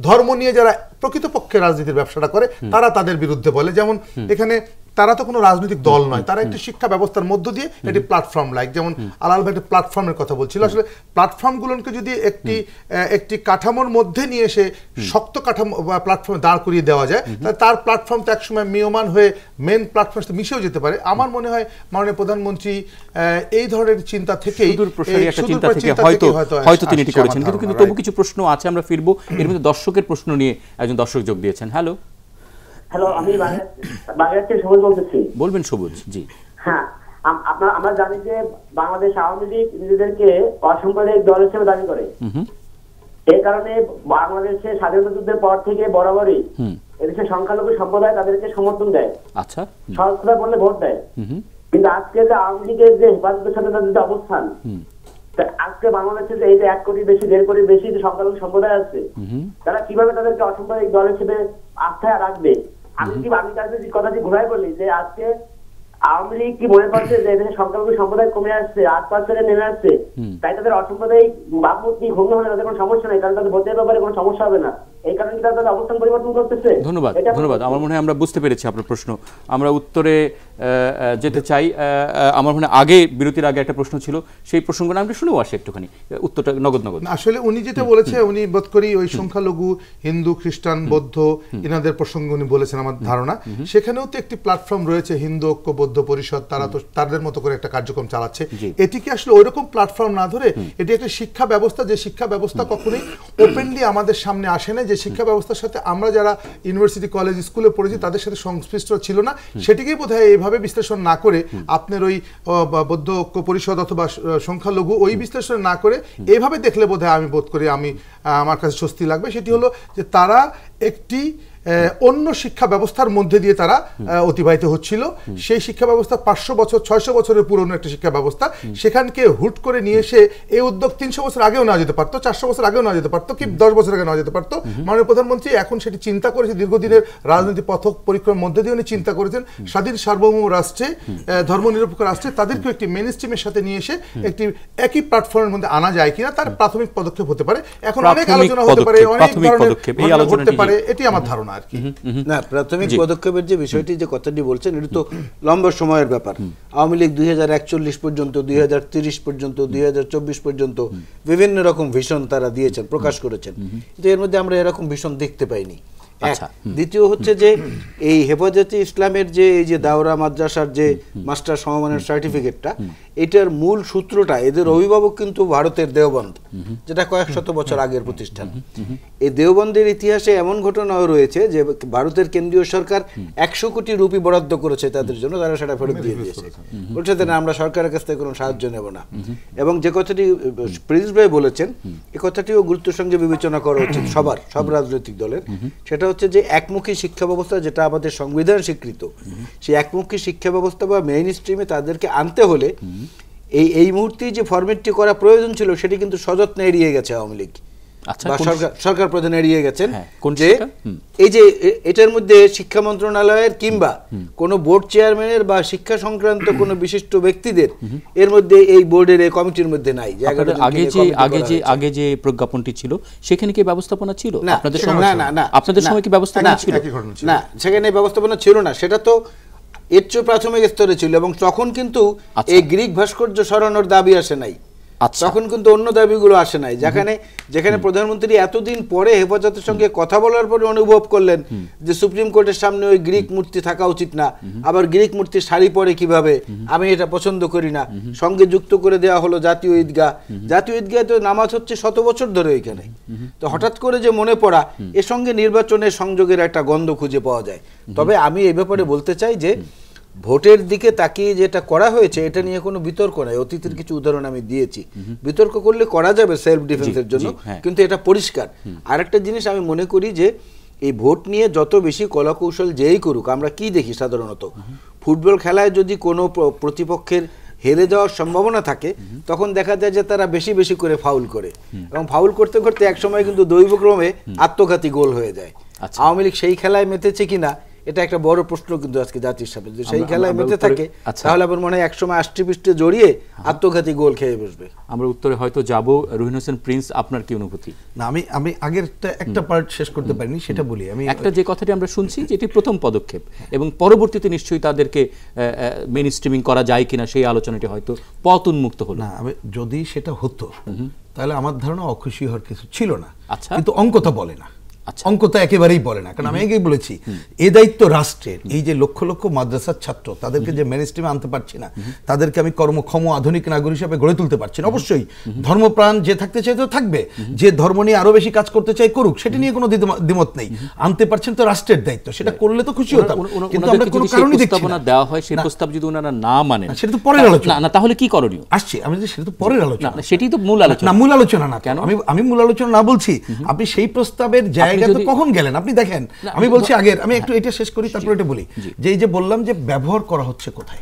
ধর্ম নিয়ে যারা প্রকৃতপক্ষে রাজনীতির ব্যবসাটা করে তারা তাদের বিরুদ্ধে বলে যেমন এখানে তারা তো কোনো রাজনৈতিক দল নয় তারা একটি শিক্ষা ব্যবস্থার মধ্য দিয়ে একটি প্ল্যাটফর্ম লাইক যেমন আলাল ভাই একটি প্ল্যাটফর্মের কথা বলছিল আসলে প্ল্যাটফর্মগুলোকে যদি একটি একটি কাঠামোর মধ্যে নিয়ে এসে শক্ত কাঠামো প্ল্যাটফর্মে দাঁড় করিয়ে দেওয়া যায় তাহলে তার প্ল্যাটফর্ম তো একসময় মেয়মান হয়ে মেন প্ল্যাটফর্ম সাথে মিশেও যেতে পারে আমার মনে হয় মাননীয় প্রধানমন্ত্রী এই ধরনের চিন্তা থেকেই চিন্তা থেকে হয়তো হয়তো তিনি এটি করেছেন কিন্তু কিন্তু তবু কিছু প্রশ্ন আছে আমরা ফিরবো এর মধ্যে দর্শকের প্রশ্ন নিয়ে একজন দর্শক যোগ দিয়েছেন হ্যালো হ্যালো আমি বাংলাদেশ সবুজ বলতেছি বলবেন সবুজ জি হ্যাঁ আপনার আমরা জানি যে বাংলাদেশ আওয়ামী লীগ নিজেদেরকে অসাম্প্রদায়িক দল হিসেবে দাবি করে এ কারণে বাংলাদেশে স্বাধীনতা যুদ্ধের পর থেকে বরাবরই এদেশে সংখ্যালঘু সম্প্রদায় তাদেরকে সমর্থন দেয় আচ্ছা সহজতা বললে ভোট দেয় কিন্তু আজকে যে আওয়ামী লীগের যে হেফাজতের সাথে তাদের যে অবস্থান আজকে বাংলাদেশে যে এই এক কোটি বেশি দেড় কোটি বেশি সংখ্যালঘু সম্প্রদায় আছে তারা কিভাবে তাদেরকে অসাম্প্রদায়িক দল হিসেবে আস্থায় রাখবে আমি কি আমি তার কথা ঘুরাই বলি যে আজকে আওয়ামী লীগ কি মনে করছে যে এখানে সংখ্যালঘু সম্প্রদায় কমে আসছে আট পার্সেন্টে নেমে আসছে তাই তাদের অসাম্প্রদায়িক বাপমূর্তি হলে তাদের কোনো সমস্যা নেই কারণ তাদের ভোটের ব্যাপারে কোনো সমস্যা হবে না এই কারণে কি তাদের অবস্থান পরিবর্তন করতেছে ধন্যবাদ ধন্যবাদ আমার মনে হয় আমরা বুঝতে পেরেছি আপনার প্রশ্ন আমরা উত্তরে যেতে চাই আমার মনে আগে বিরতির আগে একটা প্রশ্ন ছিল সেই প্রসঙ্গটা আমি শুনেও আসি একটুখানি উত্তরটা নগদ নগদ আসলে উনি যেটা বলেছে উনি বোধ করি ওই সংখ্যালঘু হিন্দু খ্রিস্টান বৌদ্ধ এনাদের প্রসঙ্গে উনি বলেছেন আমার ধারণা সেখানেও তো একটি প্ল্যাটফর্ম রয়েছে হিন্দু বৌদ্ধ পরিষদ তারা তো তাদের মতো করে একটা কার্যক্রম চালাচ্ছে এটিকে আসলে ওই রকম প্ল্যাটফর্ম না ধরে এটি একটা শিক্ষা ব্যবস্থা যে শিক্ষা ব্যবস্থা কখনোই ওপেনলি আমাদের সামনে আসে না যে শিক্ষা ব্যবস্থার সাথে আমরা যারা ইউনিভার্সিটি কলেজ স্কুলে পড়েছি তাদের সাথে সংশ্লিষ্ট ছিল না সেটিকেই বোধ হয় এভাবে বিশ্লেষণ না করে আপনার ওই বৌদ্ধ ঐক্য পরিষদ অথবা সংখ্যালঘু ওই বিশ্লেষণ না করে এভাবে দেখলে বোধ আমি বোধ করি আমি আমার কাছে স্বস্তি লাগবে সেটি হলো যে তারা একটি অন্য শিক্ষা ব্যবস্থার মধ্যে দিয়ে তারা অতিবাহিত হচ্ছিল সেই শিক্ষা ব্যবস্থা পাঁচশো বছর ছয়শো বছরের পুরনো একটা শিক্ষা ব্যবস্থা সেখানকে হুট করে নিয়ে এসে এই উদ্যোগ তিনশো বছর আগেও নেওয়া যেতে পারতো চারশো বছর আগেও নেওয়া যেতে পারতো কি দশ বছর আগে নেওয়া যেতে পারতো মাননীয় প্রধানমন্ত্রী এখন সেটি চিন্তা করেছে দীর্ঘদিনের রাজনৈতিক পথ পরিক্রমার মধ্যে দিয়ে উনি চিন্তা করেছেন স্বাধীন সার্বভৌম রাষ্ট্রে ধর্মনিরপেক্ষ রাষ্ট্রে তাদেরকে একটি মেন স্ট্রিমের সাথে নিয়ে এসে একটি একই প্ল্যাটফর্মের মধ্যে আনা যায় কিনা তার প্রাথমিক পদক্ষেপ হতে পারে এখন অনেক আলোচনা হতে পারে অনেক ধরনের ঘটতে পারে এটি আমার ধারণা আর কি না প্রাথমিক পদক্ষেপের যে বিষয়টি যে কথাটি বলছেন এটা তো লম্বা সময়ের ব্যাপার আওয়ামী লীগ দুই পর্যন্ত দুই পর্যন্ত দুই পর্যন্ত বিভিন্ন রকম ভীষণ তারা দিয়েছেন প্রকাশ করেছেন কিন্তু এর মধ্যে আমরা এরকম ভীষণ দেখতে পাইনি আচ্ছা, দ্বিতীয় হচ্ছে যে এই হেফাজতে ইসলামের যে এই যে দাওরা মাদ্রাসার যে মাস্টার সমমানের সার্টিফিকেটটা এটার মূল সূত্রটা এদের অভিভাবক কিন্তু ভারতের দেওবন্দ যেটা কয়েক শত বছর আগের প্রতিষ্ঠান এই দেওবন্দের ইতিহাসে এমন ঘটনাও রয়েছে যে ভারতের কেন্দ্রীয় সরকার একশো কোটি রুপি বরাদ্দ করেছে তাদের জন্য তারা সেটা ফেরত দিয়ে দিয়েছে বলছে না আমরা সরকারের কাছ থেকে কোনো সাহায্য নেব না এবং যে কথাটি প্রিন্স ভাই বলেছেন এ কথাটিও গুরুত্বের সঙ্গে বিবেচনা করা উচিত সবার সব রাজনৈতিক দলের সেটা হচ্ছে যে একমুখী শিক্ষা ব্যবস্থা যেটা আমাদের সংবিধান স্বীকৃত সেই একমুখী শিক্ষা ব্যবস্থা বা মেইন স্ট্রিমে তাদেরকে আনতে হলে এই এই মুহূর্তে যে ফরমেটটি করা প্রয়োজন ছিল সেটি কিন্তু সযত্নে এড়িয়ে গেছে আওয়ামী লীগ আচ্ছা, সরকার সরকার প্রধান এড়িয়ে গেছেন হ্যাঁ, যে এই যে এটার মধ্যে শিক্ষা মন্ত্রণালয়ের কিংবা কোনো বোর্ড চেয়ারম্যানের বা শিক্ষা সংক্রান্ত কোনো বিশিষ্ট ব্যক্তিদের এর মধ্যে এই বোর্ডের এই কমিটির মধ্যে নাই আগে যে আগে যে আগে যে প্রজ্ঞাপনটি ছিল সেখানে কি ব্যবস্থাপনা ছিল আপনাদের সময় না না আপনাদের সময় কি ব্যবস্থাপনা ছিল না সেখানে ব্যবস্থাপনা ছিল না সেটা তো এর চেয়ে প্রাথমিক স্তরে ছিল এবং তখন কিন্তু আচ্ছা। এই গ্রিক ভাস্কর্য সরানোর দাবি আসে নাই আচ্ছা। তখন কিন্তু অন্য দাবিগুলো আসে নাই যেখানে যেখানে প্রধানমন্ত্রী এতদিন পরে হেফাজতের সঙ্গে কথা বলার পরে অনুভব করলেন যে সুপ্রিম কোর্টের সামনে ওই গ্রিক মূর্তি থাকা উচিত না আবার গ্রিক মূর্তি শাড়ি পরে কিভাবে আমি এটা পছন্দ করি না সঙ্গে যুক্ত করে দেওয়া হলো জাতীয় ঈদগাহ জাতীয় ঈদগাহ তো নামাজ হচ্ছে শত বছর ধরে ওইখানে তো হঠাৎ করে যে মনে পড়া এর সঙ্গে নির্বাচনের সংযোগের একটা গন্ধ খুঁজে পাওয়া যায় তবে আমি এ ব্যাপারে বলতে চাই যে ভোটের দিকে তাকিয়ে যেটা করা হয়েছে এটা নিয়ে কোনো বিতর্ক নাই অতীতের কিছু উদাহরণ আমি দিয়েছি বিতর্ক করলে করা যাবে সেলফ ডিফেন্সের জন্য হ্যাঁ। কিন্তু এটা পরিষ্কার আরেকটা জিনিস আমি মনে করি যে এই ভোট নিয়ে যত বেশি কলাকৌশল যেই করুক আমরা কি দেখি সাধারণত ফুটবল খেলায় যদি কোনো প্রতিপক্ষের হেরে যাওয়ার সম্ভাবনা থাকে তখন দেখা যায় যে তারা বেশি বেশি করে ফাউল করে এবং ফাউল করতে করতে একসময় কিন্তু দৈবক্রমে আত্মঘাতী গোল হয়ে যায় আচ্ছা। আওয়ামী লীগ সেই খেলায় মেতেছে কিনা এটা একটা বড় প্রশ্ন কিন্তু আজকে জাতির সামনে যদি সেই খেলায় মেতে থাকে আচ্ছা। তাহলে আমার মনে হয় একসময় আষ্টি পৃষ্ঠে জড়িয়ে আত্মঘাতী গোল খেয়ে বসবে আমরা উত্তরে হয়তো যাব রুহিন হোসেন প্রিন্স আপনার কি অনুভূতি না আমি আমি আগের একটা পার্ট শেষ করতে পারিনি সেটা বলি আমি একটা যে কথাটি আমরা শুনছি যে এটি প্রথম পদক্ষেপ এবং পরবর্তীতে নিশ্চয়ই তাদেরকে মেন স্ট্রিমিং করা যায় কিনা সেই আলোচনাটি হয়তো পথ উন্মুক্ত হলো না আমি যদি সেটা হতো তাহলে আমার ধারণা অখুশি হওয়ার কিছু ছিল না আচ্ছা কিন্তু অঙ্ক বলে না আচ্ছা। অঙ্ক তো একেবারেই বলে না কারণ আমি আগেই বলেছি এ দায়িত্ব রাষ্ট্রের এই যে লক্ষ লক্ষ মাদ্রাসার ছাত্র তাদেরকে যে মেন স্ট্রিমে আনতে পারছি না তাদেরকে আমি কর্মক্ষম আধুনিক নাগরিক হিসাবে গড়ে তুলতে পারছি না অবশ্যই ধর্মপ্রাণ যে থাকতে চাই তো থাকবে যে ধর্ম নিয়ে আরো বেশি কাজ করতে চাই করুক সেটা নিয়ে কোনো দ্বিমত নেই আনতে পারছেন তো রাষ্ট্রের দায়িত্ব সেটা হ্যাঁ। করলে তো খুশি হতাম কিন্তু আমরা কোনো কারণই দেখছি না দেওয়া হয় সেই প্রস্তাব যদি ওনারা না মানেন সেটা তো পরের আলোচনা না তাহলে কি করণীয় আসছে আমি যে সেটা তো পরের আলোচনা সেটাই তো মূল আলোচনা না মূল আলোচনা না কেন আমি আমি মূল আলোচনা না বলছি আপনি সেই প্রস্তাবের জায়গা কখন গেলেন আপনি দেখেন আমি বলছি আগের আমি একটু হ্যাঁ। এটা শেষ করি তারপর এটা বলি যে এই যে বললাম যে ব্যবহার করা হচ্ছে কোথায়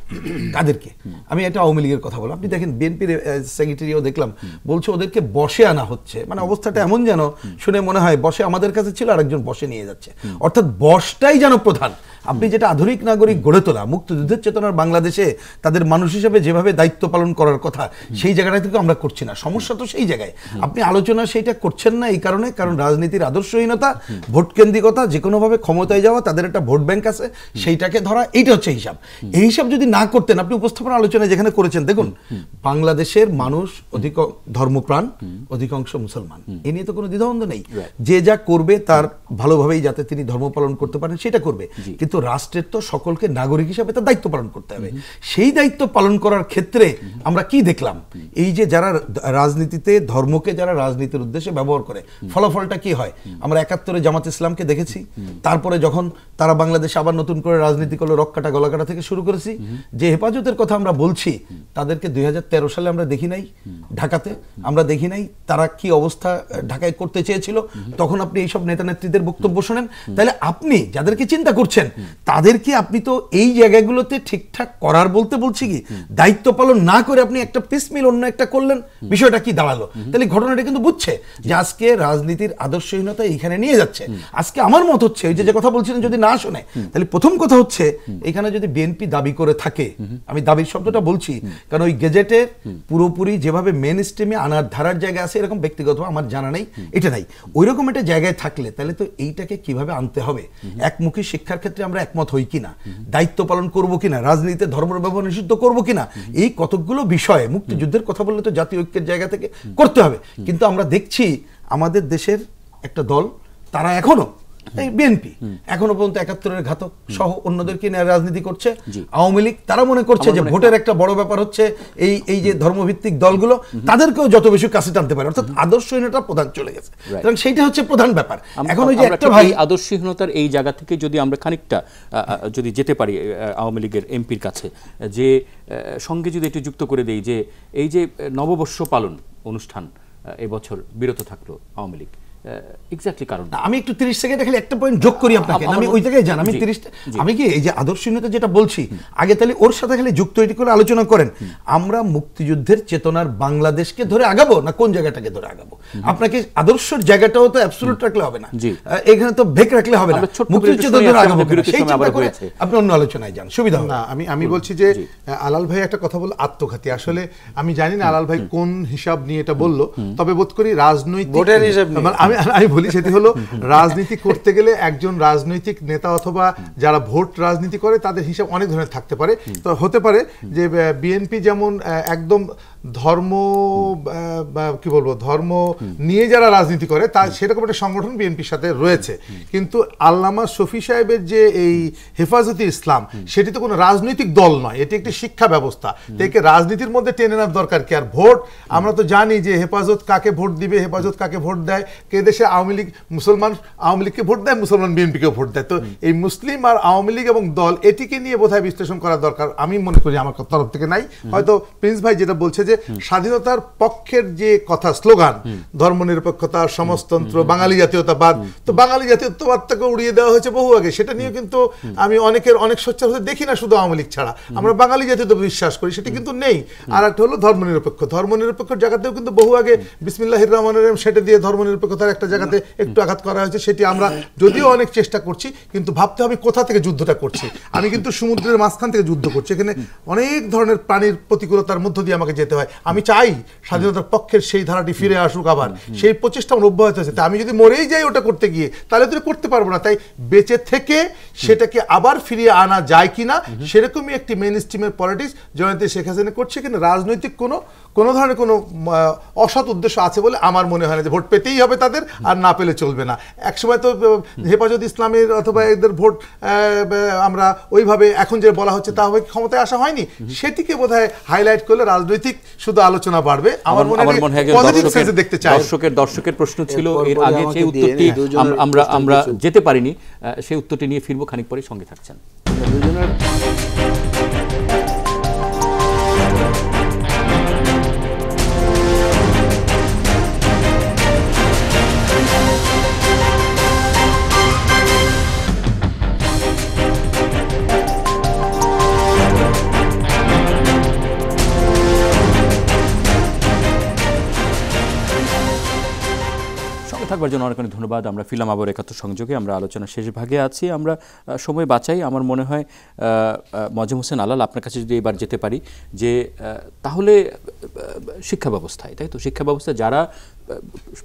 কাদেরকে আমি এটা আওয়ামী লীগের কথা বললাম আপনি দেখেন বিএনপির সেক্রেটারিও দেখলাম বলছে ওদেরকে বসে আনা হচ্ছে মানে অবস্থাটা এমন যেন শুনে মনে হয় বসে আমাদের কাছে ছিল আরেকজন বসে নিয়ে যাচ্ছে অর্থাৎ বসটাই যেন প্রধান আপনি যেটা আধুনিক নাগরিক গড়ে তোলা মুক্তিযুদ্ধের চেতনার বাংলাদেশে তাদের মানুষ হিসেবে যেভাবে দায়িত্ব পালন করার কথা সেই জায়গাটা থেকে আমরা করছি না সমস্যা তো সেই জায়গায় আপনি আলোচনা সেইটা করছেন না এই কারণে কারণ রাজনীতির আদর্শহীনতা ভোট কেন্দ্রিকতা যে কোনোভাবে ক্ষমতায় যাওয়া তাদের একটা ভোট ব্যাংক আছে সেইটাকে ধরা এইটা হচ্ছে হিসাব এই হিসাব যদি না করতেন আপনি উপস্থাপনা আলোচনায় যেখানে করেছেন দেখুন বাংলাদেশের মানুষ অধিক ধর্মপ্রাণ অধিকাংশ মুসলমান এ নিয়ে তো কোনো দ্বিধাবন্ধ নেই যে যা করবে তার ভালোভাবেই যাতে তিনি ধর্ম পালন করতে পারেন সেটা করবে কিন্তু রাষ্ট্রের তো সকলকে নাগরিক হিসাবে তার দায়িত্ব পালন করতে হবে সেই দায়িত্ব পালন করার ক্ষেত্রে আমরা কি দেখলাম এই যে যারা রাজনীতিতে ধর্মকে যারা রাজনীতির উদ্দেশ্যে ব্যবহার করে ফলাফলটা কি হয় আমরা একাত্তরে জামাত ইসলামকে দেখেছি তারপরে যখন তারা বাংলাদেশে আবার নতুন করে রাজনীতি করলো রক্ষাটা গলাকাটা থেকে শুরু করেছি যে হেফাজতের কথা আমরা বলছি তাদেরকে দুই সালে আমরা দেখি নাই ঢাকাতে আমরা দেখি নাই তারা কি অবস্থা ঢাকায় করতে চেয়েছিল তখন আপনি এইসব নেতা নেত্রীদের বক্তব্য শোনেন তাহলে আপনি যাদেরকে চিন্তা করছেন তাদেরকে আপনি তো এই জায়গাগুলোতে ঠিকঠাক করার বলতে বলছি কি দায়িত্ব পালন না করে আপনি একটা পিস মিল অন্য একটা করলেন বিষয়টা কি দাঁড়ালো তাহলে ঘটনাটা কিন্তু বুঝছে যে আজকে রাজনীতির আদর্শহীনতা এখানে নিয়ে যাচ্ছে আজকে আমার মত হচ্ছে ওই যে কথা বলছিলেন যদি না শোনে তাহলে প্রথম কথা হচ্ছে এখানে যদি বিএনপি দাবি করে থাকে আমি দাবির শব্দটা বলছি কারণ ওই গেজেটের পুরোপুরি যেভাবে মেন স্ট্রিমে আনার ধারার জায়গা আছে এরকম ব্যক্তিগত আমার জানা নেই এটা নাই ওই রকম একটা জায়গায় থাকলে তাহলে তো এইটাকে কিভাবে আনতে হবে একমুখী শিক্ষার ক্ষেত্রে আমরা একমত হই কিনা দায়িত্ব পালন করব কিনা রাজনীতিতে ধর্ম ব্যবহার নিষিদ্ধ করব কিনা এই কতকগুলো বিষয়ে মুক্তিযুদ্ধের কথা বললে তো জাতীয় ঐক্যের জায়গা থেকে করতে হবে কিন্তু আমরা দেখছি আমাদের দেশের একটা দল তারা এখনো এই বিএনপি এখনো পর্যন্ত একাত্তরের ঘাতক সহ অন্যদেরকে নিয়ে রাজনীতি করছে আওয়ামী লীগ তারা মনে করছে যে ভোটের একটা বড় ব্যাপার হচ্ছে এই এই যে ধর্মভিত্তিক দলগুলো তাদেরকেও যত বেশি কাছে টানতে পারে অর্থাৎ আদর্শহীনতা প্রধান চলে গেছে সুতরাং সেইটা হচ্ছে প্রধান ব্যাপার এখন ওই যে একটা ভাই আদর্শহীনতার এই জায়গা থেকে যদি আমরা খানিকটা যদি যেতে পারি আওয়ামী লীগের এমপির কাছে যে সঙ্গে যদি একটু যুক্ত করে দেই যে এই যে নববর্ষ পালন অনুষ্ঠান এবছর বিরত থাকলো আওয়ামী লীগ এক্স্যাক্টলি কারণ আমি একটু 30 সেকেন্ডে খালি একটা পয়েন্ট যোগ করি আপনাকে আমি ওই জায়গায় জান আমি 30 আমি কি এই যে যেটা বলছি আগে তাহলে ওর সাথে খালি যুক্ত এটি করে আলোচনা করেন আমরা মুক্তিযুদ্ধের চেতনার বাংলাদেশকে ধরে আগাবো না কোন জায়গাটাকে ধরে আগাবো আপনাকে আদর্শের জায়গাটাও তো অ্যাবসলিউট রাখলে হবে না এখানে তো ভেক রাখলে হবে না মুক্তিযুদ্ধ ধরে আগাবো সেই চিন্তা করে আপনি অন্য আলোচনায় যান সুবিধা না আমি আমি বলছি যে আলাল ভাই একটা কথা বল আত্মঘাতী আসলে আমি জানি না আলাল ভাই কোন হিসাব নিয়ে এটা বললো তবে বোধ করি রাজনৈতিক ভোটের হিসাব আমি আমি বলি সেটি হলো রাজনীতি করতে গেলে একজন রাজনৈতিক নেতা অথবা যারা ভোট রাজনীতি করে তাদের হিসাব অনেক ধরনের থাকতে পারে তো হতে পারে যে বিএনপি যেমন একদম ধর্ম কি বলবো ধর্ম নিয়ে যারা রাজনীতি করে তা সেরকম একটা সংগঠন বিএনপির সাথে রয়েছে কিন্তু আল্লামা শফি সাহেবের যে এই হেফাজতি ইসলাম সেটি তো কোনো রাজনৈতিক দল নয় এটি একটি শিক্ষা ব্যবস্থা একে রাজনীতির মধ্যে টেনে নেওয়ার দরকার কি আর ভোট আমরা তো জানি যে হেফাজত কাকে ভোট দিবে হেফাজত কাকে ভোট দেয় কে দেশে আওয়ামী লীগ মুসলমান আওয়ামী লীগকে ভোট দেয় মুসলমান বিএনপিকেও ভোট দেয় তো এই মুসলিম আর আওয়ামী লীগ এবং দল এটিকে নিয়ে বোধহয় বিশ্লেষণ করা দরকার আমি মনে করি আমার তরফ থেকে নাই হয়তো প্রিন্স ভাই যেটা বলছে যে স্বাধীনতার পক্ষের যে কথা স্লোগান ধর্মনিরপেক্ষতা সমাজতন্ত্র বাঙালি জাতীয়তাবাদ তো বাঙালি জাতীয়তাবাদটাকে উড়িয়ে দেওয়া হয়েছে বহু আগে সেটা নিয়ে কিন্তু আমি অনেকের অনেক সচ্ছল হতে দেখি না শুধু আওয়ামী লীগ ছাড়া আমরা বাঙালি জাতীয়তা বিশ্বাস করি সেটি কিন্তু নেই আর একটা হলো ধর্মনিরপেক্ষ ধর্মনিরপেক্ষ জায়গাতেও কিন্তু বহু আগে বিসমিল্লাহির রহমানের সেটা দিয়ে ধর্মনিরপেক্ষতার একটা জায়গাতে একটু আঘাত করা হয়েছে সেটি আমরা যদিও অনেক চেষ্টা করছি কিন্তু ভাবতে হবে কোথা থেকে যুদ্ধটা করছি আমি কিন্তু সমুদ্রের মাঝখান থেকে যুদ্ধ করছি এখানে অনেক ধরনের প্রাণীর প্রতিকূলতার মধ্য দিয়ে আমাকে যেতে হয় হয় আমি চাই স্বাধীনতার পক্ষের সেই ধারাটি ফিরে আসুক আবার সেই প্রচেষ্টা আমার অব্যাহত আছে তা আমি যদি মরেই যাই ওটা করতে গিয়ে তাহলে তো করতে পারবো না তাই বেঁচে থেকে সেটাকে আবার ফিরিয়ে আনা যায় কিনা সেরকমই একটি মেন স্ট্রিমের পলিটিক্স জয়ন্তী শেখ হাসিনা করছে কিন্তু রাজনৈতিক কোনো কোনো ধরনের কোনো অসৎ উদ্দেশ্য আছে বলে আমার মনে হয় না যে ভোট পেতেই হবে তাদের আর না পেলে চলবে না একসময় তো হেফাজত ইসলামের অথবা এদের ভোট আমরা ওইভাবে এখন যে বলা হচ্ছে তা হবে ক্ষমতায় আসা হয়নি সেটিকে বোধ হাইলাইট করলে রাজনৈতিক শুধু আলোচনা বাড়বে আমার মনে হয় দেখতে চাই দর্শকের দর্শকের প্রশ্ন ছিল এর আগে যে উত্তরটি আমরা আমরা যেতে পারিনি সেই উত্তরটি নিয়ে ফিরবো খানিক পরে সঙ্গে থাকছেন থাকবার জন্য অনেক অনেক ধন্যবাদ আমরা ফিলাম আবার একাত্তর সংযোগে আমরা আলোচনা শেষ ভাগে আছি আমরা সময় বাঁচাই আমার মনে হয় মজাম হোসেন আলাল আপনার কাছে যদি এবার যেতে পারি যে তাহলে শিক্ষা ব্যবস্থায় তাই তো শিক্ষা ব্যবস্থা যারা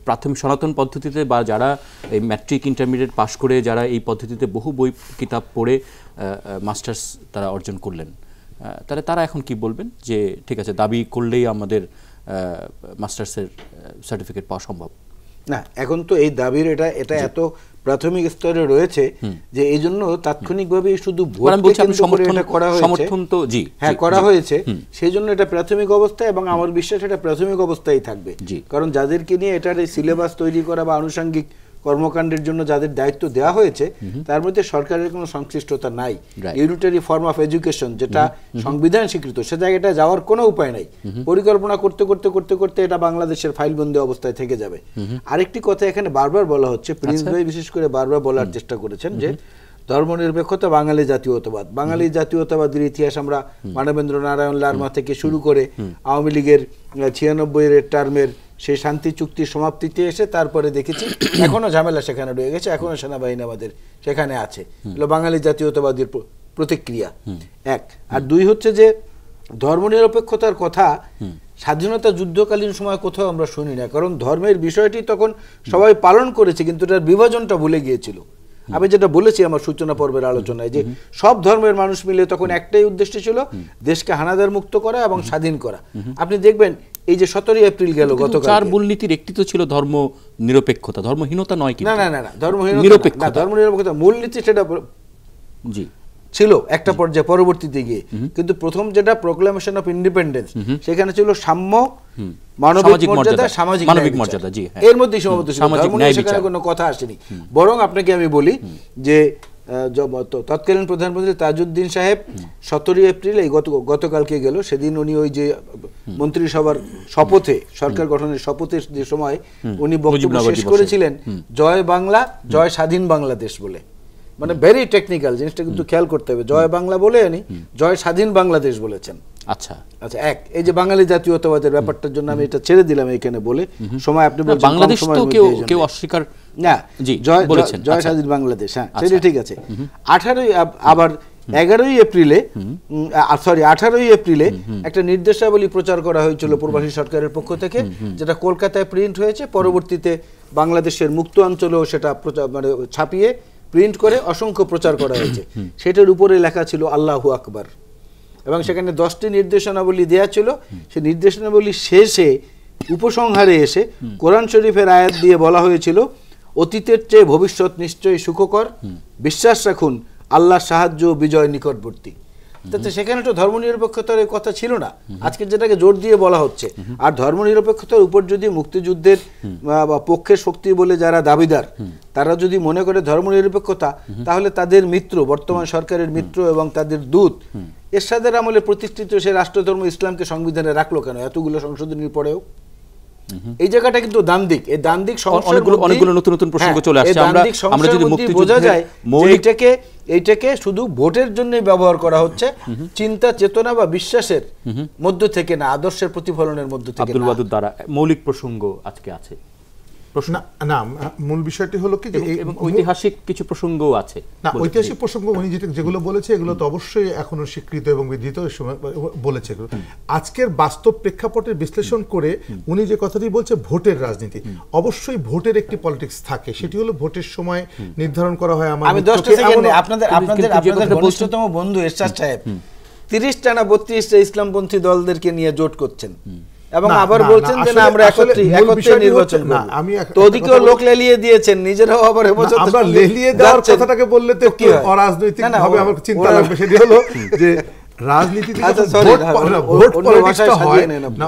প্রাথমিক সনাতন পদ্ধতিতে বা যারা এই ম্যাট্রিক ইন্টারমিডিয়েট পাশ করে যারা এই পদ্ধতিতে বহু বই কিতাব পড়ে মাস্টার্স তারা অর্জন করলেন তাহলে তারা এখন কি বলবেন যে ঠিক আছে দাবি করলেই আমাদের মাস্টার্সের সার্টিফিকেট পাওয়া সম্ভব না এখন তো এই দাবির এটা এটা এত প্রাথমিক স্তরে রয়েছে যে এই জন্য তাৎক্ষণিকভাবে শুধু হ্যাঁ করা হয়েছে হ্যাঁ, সেই জন্য এটা প্রাথমিক অবস্থা এবং আমার বিশ্বাস এটা প্রাথমিক অবস্থায় থাকবে কারণ যাদেরকে নিয়ে এটার সিলেবাস তৈরি করা বা আনুষাঙ্গিক কর্মকাণ্ডের জন্য যাদের দায়িত্ব দেওয়া হয়েছে তার মধ্যে সরকারের কোনো সংশ্লিষ্টতা নাই ইউনিটারি ফর্ম অফ এডুকেশন যেটা সংবিধান স্বীকৃত সে জায়গাটা যাওয়ার কোনো উপায় নাই পরিকল্পনা করতে করতে করতে করতে এটা বাংলাদেশের ফাইলবন্দি অবস্থায় থেকে যাবে আরেকটি কথা এখানে বারবার বলা হচ্ছে আচ্ছা। প্রিন্স ভাই বিশেষ করে বারবার বলার চেষ্টা করেছেন যে ধর্মনিরপেক্ষতা বাঙালি জাতীয়তাবাদ বাঙালি জাতীয়তাবাদের ইতিহাস আমরা মানবেন্দ্র নারায়ণ লার্মা থেকে শুরু করে আওয়ামী লীগের ছিয়ানব্বই এর টার্মের সেই শান্তি চুক্তির সমাপ্তিতে এসে তারপরে দেখেছি এখনো ঝামেলা সেখানে রয়ে গেছে এখনো সেনাবাহিনী আমাদের সেখানে আছে বাঙালি জাতীয়তাবাদীর প্রতিক্রিয়া এক আর দুই হচ্ছে যে ধর্মনিরপেক্ষতার কথা স্বাধীনতা যুদ্ধকালীন সময় কোথাও আমরা শুনি না কারণ ধর্মের বিষয়টি তখন সবাই পালন করেছে কিন্তু এটার বিভাজনটা ভুলে গিয়েছিল আমি যেটা বলেছি আমার সূচনা পর্বের আলোচনায় যে সব ধর্মের মানুষ মিলে তখন একটাই উদ্দেশ্য ছিল দেশকে হানাদার মুক্ত করা এবং স্বাধীন করা আপনি দেখবেন এই যে সতেরোই এপ্রিল গেল গতকাল চার মূলনীতির একটি তো ছিল ধর্ম নিরপেক্ষতা ধর্মহীনতা নয় কিন্তু না না না ধর্মহীনতা ধর্ম নিরপেক্ষতা মূলনীতি সেটা জি ছিল একটা পর্যায়ে পরবর্তীতে গিয়ে কিন্তু প্রথম যেটা প্রোক্লামেশন অফ ইন্ডিপেন্ডেন্স সেখানে ছিল সাম্য মানবিক মর্যাদা সামাজিক মানবিক মর্যাদা জি হ্যাঁ। এর মধ্যে সীমাবদ্ধ ছিল সেখানে কোনো কথা আসেনি বরং আপনাকে আমি বলি যে তৎকালীন প্রধানমন্ত্রী তাজউদ্দিন সাহেব সতেরোই এপ্রিল এই গত গতকালকে গেল সেদিন উনি ওই যে মন্ত্রিসভার শপথে সরকার গঠনের শপথের যে সময় উনি বক্তব্য শেষ করেছিলেন জয় বাংলা জয় স্বাধীন বাংলাদেশ বলে মানে ভেরি টেকনিক্যাল জিনিসটা কিন্তু খেয়াল করতে হবে জয় বাংলা বলে উনি জয় স্বাধীন বাংলাদেশ বলেছেন আচ্ছা আচ্ছা এক এই যে বাঙালি জাতীয়তাবাদের ব্যাপারটার জন্য আমি এটা ছেড়ে দিলাম এখানে বলে সময় আপনি বলছেন বাংলাদেশ তো কেউ কেউ অস্বীকার না জি জয় বলেছেন জয় আচ্ছা। স্বাধীন বাংলাদেশ হ্যাঁ আচ্ছা। সেটা ঠিক আছে 18ই আবার এগারোই এপ্রিলে সরি আঠারোই এপ্রিলে একটা নির্দেশাবলী প্রচার করা হয়েছিল প্রবাসী সরকারের পক্ষ থেকে যেটা কলকাতায় প্রিন্ট হয়েছে পরবর্তীতে বাংলাদেশের মুক্ত অঞ্চলেও সেটা প্রচার মানে ছাপিয়ে প্রিন্ট করে অসংখ্য প্রচার করা হয়েছে সেটার উপরে লেখা ছিল আল্লাহু আকবার এবং সেখানে দশটি নির্দেশনাবলী দেয়া ছিল সে নির্দেশনাবলী শেষে উপসংহারে এসে কোরআন শরীফের আয়াত দিয়ে বলা হয়েছিল অতীতের চেয়ে ভবিষ্যৎ নিশ্চয়ই সুখকর বিশ্বাস রাখুন আল্লাহ সাহায্য বিজয় নিকটবর্তী তাতে সেখানে তো ধর্মনিরপেক্ষতার এই কথা ছিল না আজকে যেটাকে জোর দিয়ে বলা হচ্ছে আর ধর্মনিরপেক্ষতার উপর যদি মুক্তিযুদ্ধের বা পক্ষের শক্তি বলে যারা দাবিদার তারা যদি মনে করে ধর্মনিরপেক্ষতা তাহলে তাদের মিত্র বর্তমান সরকারের মিত্র এবং তাদের দূত এরশাদের আমলে প্রতিষ্ঠিত সে রাষ্ট্রধর্ম ইসলামকে সংবিধানে রাখলো কেন এতগুলো সংশোধনীর পরেও এই জায়গাটা কিন্তু দান্দিক এই দান্দিক অনেকগুলো অনেকগুলো নতুন নতুন প্রসঙ্গ হ্যাঁ, চলে আসছে আমরা আমরা যদি মুক্তি বোঝা যায় মৌলিকটাকে এইটাকে শুধু ভোটের জন্য ব্যবহার করা হচ্ছে চিন্তা চেতনা বা বিশ্বাসের মধ্য থেকে না আদর্শের প্রতিফলনের মধ্য থেকে আব্দুল ওয়াদুদ দ্বারা মৌলিক প্রসঙ্গ আজকে আছে প্রশ্ন না মূল বিষয়টি হলো কি যে ঐতিহাসিক কিছু প্রসঙ্গও আছে না ঐতিহাসিক প্রসঙ্গ উনি যেগুলো বলেছে এগুলো তো অবশ্যই এখনো স্বীকৃত এবং বিধিত বলেছে আজকের বাস্তব প্রেক্ষাপটের বিশ্লেষণ করে উনি যে কথাটি বলছে ভোটের রাজনীতি অবশ্যই ভোটের একটি পলিটিক্স থাকে সেটি হলো ভোটের সময় নির্ধারণ করা হয় আমার আমি 10 সেকেন্ডে আপনাদের আপনাদের আপনাদের বন্ধু এরশাদ সাহেব 30 টানা 32টা ইসলামপন্থী দলদেরকে নিয়ে জোট করছেন এবং আবার বলছেন যে না আমরা একত্রে একত্রে নির্বাচন না আমি তো ওদিকেও লোক লেলিয়ে দিয়েছেন নিজেরাও আবার এবছর আমরা লেলিয়ে দেওয়ার কথাটাকে বললে তো কি অরাজনৈতিক ভাবে আমার চিন্তা লাগবে সেটি হলো যে রাজনীতিতে ভোট আচ্ছা, হ্যাঁ, পলিটিক্সটা হয় না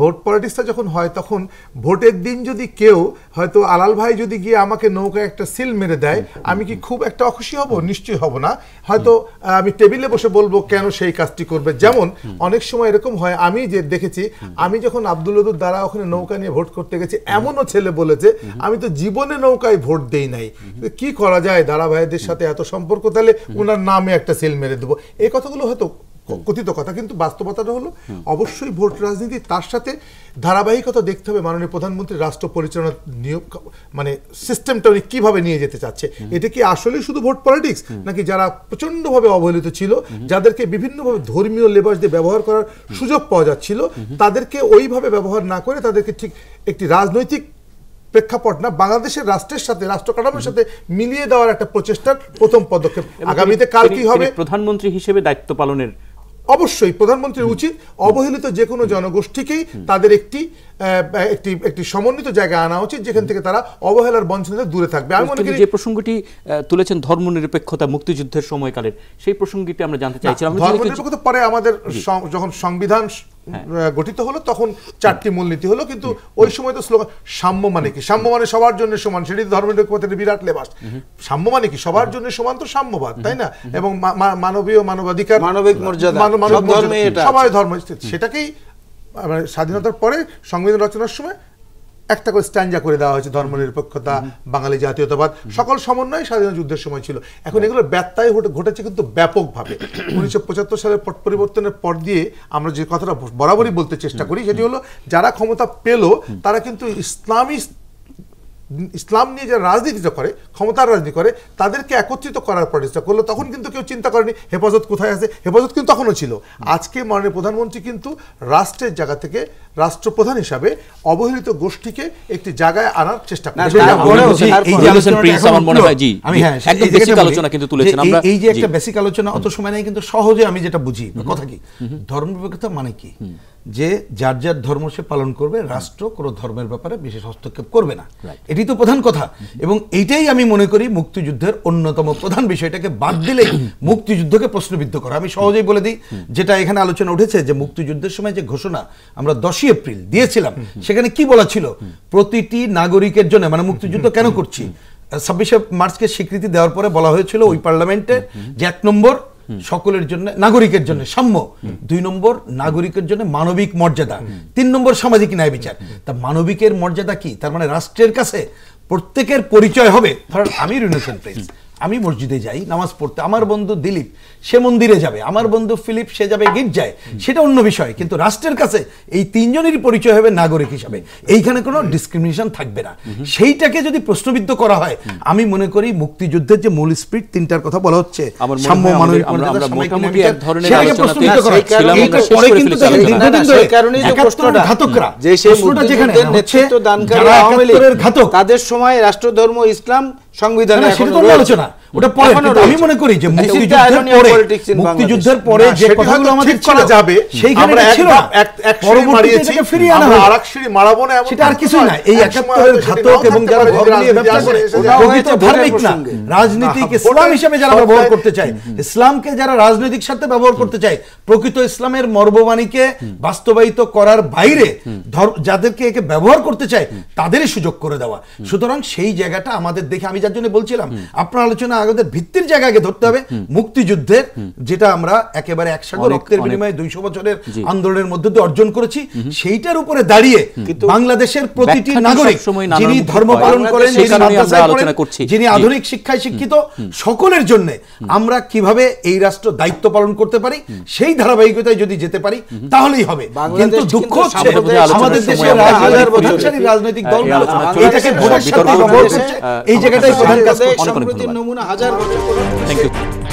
ভোট পলিটিক্সটা যখন হয় তখন ভোটের দিন যদি কেউ হয়তো আলাল ভাই যদি গিয়ে আমাকে নৌকায় একটা সিল মেরে দেয় আমি কি খুব একটা অখুশি হব নিশ্চয়ই হব না হয়তো আমি টেবিলে বসে বলবো কেন সেই কাজটি করবে যেমন অনেক সময় এরকম হয় আমি যে দেখেছি আমি যখন আব্দুল দ্বারা ওখানে নৌকা নিয়ে ভোট করতে গেছি এমনও ছেলে বলেছে আমি তো জীবনে নৌকায় ভোট দেই নাই কি করা যায় দাঁড়া ভাইদের সাথে এত সম্পর্ক তাহলে ওনার নামে একটা সিল মেরে দেবো এই কথাগুলো হয়তো কথিত কথা কিন্তু বাস্তবতাটা হলো অবশ্যই ভোট রাজনীতি তার সাথে ধারাবাহিকতা দেখতে হবে মাননীয় প্রধানমন্ত্রী রাষ্ট্র পরিচালনা নিয়োগ মানে সিস্টেমটা উনি কীভাবে নিয়ে যেতে চাচ্ছে এটা কি আসলেই শুধু ভোট পলিটিক্স নাকি যারা প্রচণ্ডভাবে অবহেলিত ছিল যাদেরকে বিভিন্নভাবে ধর্মীয় লেবাস দিয়ে ব্যবহার করার সুযোগ পাওয়া যাচ্ছিল তাদেরকে ওইভাবে ব্যবহার না করে তাদেরকে ঠিক একটি রাজনৈতিক প্রেক্ষাপট না বাংলাদেশের রাষ্ট্রের সাথে রাষ্ট্র কাঠামোর সাথে মিলিয়ে দেওয়ার একটা প্রচেষ্টার প্রথম পদক্ষেপ আগামীতে কাল কি হবে প্রধানমন্ত্রী হিসেবে দায়িত্ব পালনের অবশ্যই প্রধানমন্ত্রীর উচিত অবহেলিত যে কোনো জনগোষ্ঠীকেই তাদের একটি একটি একটি সমন্বিত জায়গা আনা উচিত যেখান থেকে তারা অবহেলার বঞ্চনা দূরে থাকবে আমি মনে করি যে প্রসঙ্গটি তুলেছেন ধর্মনিরপেক্ষতা মুক্তিযুদ্ধের সময়কালের সেই প্রসঙ্গটি আমরা জানতে চাইছিলাম ধর্মনিরপেক্ষতা পরে আমাদের যখন সংবিধান হ্যাঁ। গঠিত হলো তখন চারটি মূলনীতি হলো কিন্তু ওই সময় তো শ্লোগান সাম্য মানে কি সাম্য মানে সবার জন্য সমান সেটি ধর্মনিরপেক্ষতার বিরাট লেবাস সাম্য মানে কি সবার জন্য সমান তো সাম্যবাদ তাই না এবং মানবীয় মানবাধিকার মানবিক মর্যাদা মানব সবাই ধর্ম সেটাকেই মানে স্বাধীনতার পরে সংবিধান রচনার সময় একটা করে স্ট্যান্ডা করে দেওয়া হয়েছে ধর্মনিরপেক্ষতা বাঙালি জাতীয়তাবাদ সকল সমন্বয় স্বাধীনতা যুদ্ধের সময় ছিল এখন এগুলো ব্যত্যয় ঘটেছে কিন্তু ব্যাপকভাবে উনিশশো পঁচাত্তর সালের পট পরিবর্তনের পর দিয়ে আমরা যে কথাটা বরাবরই বলতে চেষ্টা করি সেটি হলো যারা ক্ষমতা পেল তারা কিন্তু ইসলামী ইসলাম নিয়ে যারা রাজনীতিটা করে ক্ষমতার রাজনীতি করে তাদেরকে একত্রিত করার প্রচেষ্টা করলো তখন কিন্তু কেউ চিন্তা করেনি হেফাজত কোথায় আছে হেফাজত কিন্তু তখনও ছিল আজকে মাননীয় প্রধানমন্ত্রী কিন্তু রাষ্ট্রের জায়গা থেকে রাষ্ট্রপ্রধান হিসাবে অবহেলিত গোষ্ঠীকে একটি জায়গায় আনার চেষ্টা এই যে হ্যাঁ, একটা বেসিক আলোচনা অত সময় নেই কিন্তু সহজে আমি যেটা বুঝি কথা কি ধর্মনিরপেক্ষতা মানে কি যে যার যার ধর্ম সে পালন করবে রাষ্ট্র কোনো ধর্মের ব্যাপারে বিশেষ হস্তক্ষেপ করবে না এটি তো প্রধান কথা এবং এইটাই আমি মনে করি মুক্তিযুদ্ধের অন্যতম প্রধান বিষয়টাকে বাদ দিলেই মুক্তিযুদ্ধকে প্রশ্নবিদ্ধ করা আমি সহজেই বলে দিই যেটা এখানে আলোচনা উঠেছে যে মুক্তিযুদ্ধের সময় যে ঘোষণা আমরা দশই এপ্রিল দিয়েছিলাম সেখানে কি বলা ছিল প্রতিটি নাগরিকের জন্য মানে মুক্তিযুদ্ধ কেন করছি ছাব্বিশে মার্চকে স্বীকৃতি দেওয়ার পরে বলা হয়েছিল ওই পার্লামেন্টে যে এক নম্বর সকলের জন্য নাগরিকের জন্য সাম্য দুই নম্বর নাগরিকের জন্য মানবিক মর্যাদা তিন নম্বর সামাজিক ন্যায় বিচার তা মানবিকের মর্যাদা কি তার মানে রাষ্ট্রের কাছে প্রত্যেকের পরিচয় হবে ধরেন আমি রিনেশন প্রেস আমি মসজিদে যাই নামাজ পড়তে আমার বন্ধু দিলীপ সে মন্দিরে যাবে আমার বন্ধু ফিলিপ সে যাবে গির্জায় সেটা অন্য বিষয় কিন্তু রাষ্ট্রের কাছে এই তিনজনেরই পরিচয় হবে নাগরিক হিসাবে এইখানে কোনো ডিসক্রিমিনেশন থাকবে না সেইটাকে যদি প্রশ্নবিদ্ধ করা হয় আমি মনে করি মুক্তিযুদ্ধের যে মূল স্পিড তিনটার কথা বলা হচ্ছে সাম্য মানবিক ঘাতকরা তাদের সময় রাষ্ট্রধর্ম ইসলাম সংবিধানে আচ্ছা, ইসলাম হিসেবে যারা ব্যবহার করতে চায় ইসলামকে যারা রাজনৈতিক স্বার্থে ব্যবহার করতে চায় প্রকৃত ইসলামের মর্মবাণীকে বাস্তবায়িত করার বাইরে যাদেরকে একে ব্যবহার করতে চায় তাদেরই সুযোগ করে দেওয়া সুতরাং সেই জায়গাটা আমাদের দেখে আমি যার জন্য বলছিলাম আপনার আলোচনা আমাদের ভিত্তির জায়গাকে ধরতে হবে মুক্তিযুদ্ধের যেটা আমরা একেবারে একসাগর রক্তের বিনিময়ে দুইশো বছরের আন্দোলনের মধ্য দিয়ে অর্জন করেছি সেইটার উপরে দাঁড়িয়ে বাংলাদেশের প্রতিটি নাগরিক যিনি ধর্ম পালন করেন যিনি আধুনিক শিক্ষায় শিক্ষিত সকলের জন্য আমরা কিভাবে এই রাষ্ট্র দায়িত্ব পালন করতে পারি সেই ধারাবাহিকতায় যদি যেতে পারি তাহলেই হবে কিন্তু দুঃখ হচ্ছে আমাদের দেশের রাজনৈতিক হ্যাঁ, দল হ্যাঁ, এই জায়গাটাই প্রধান নমুনা অনেক অনেক থ্যাংক ইউ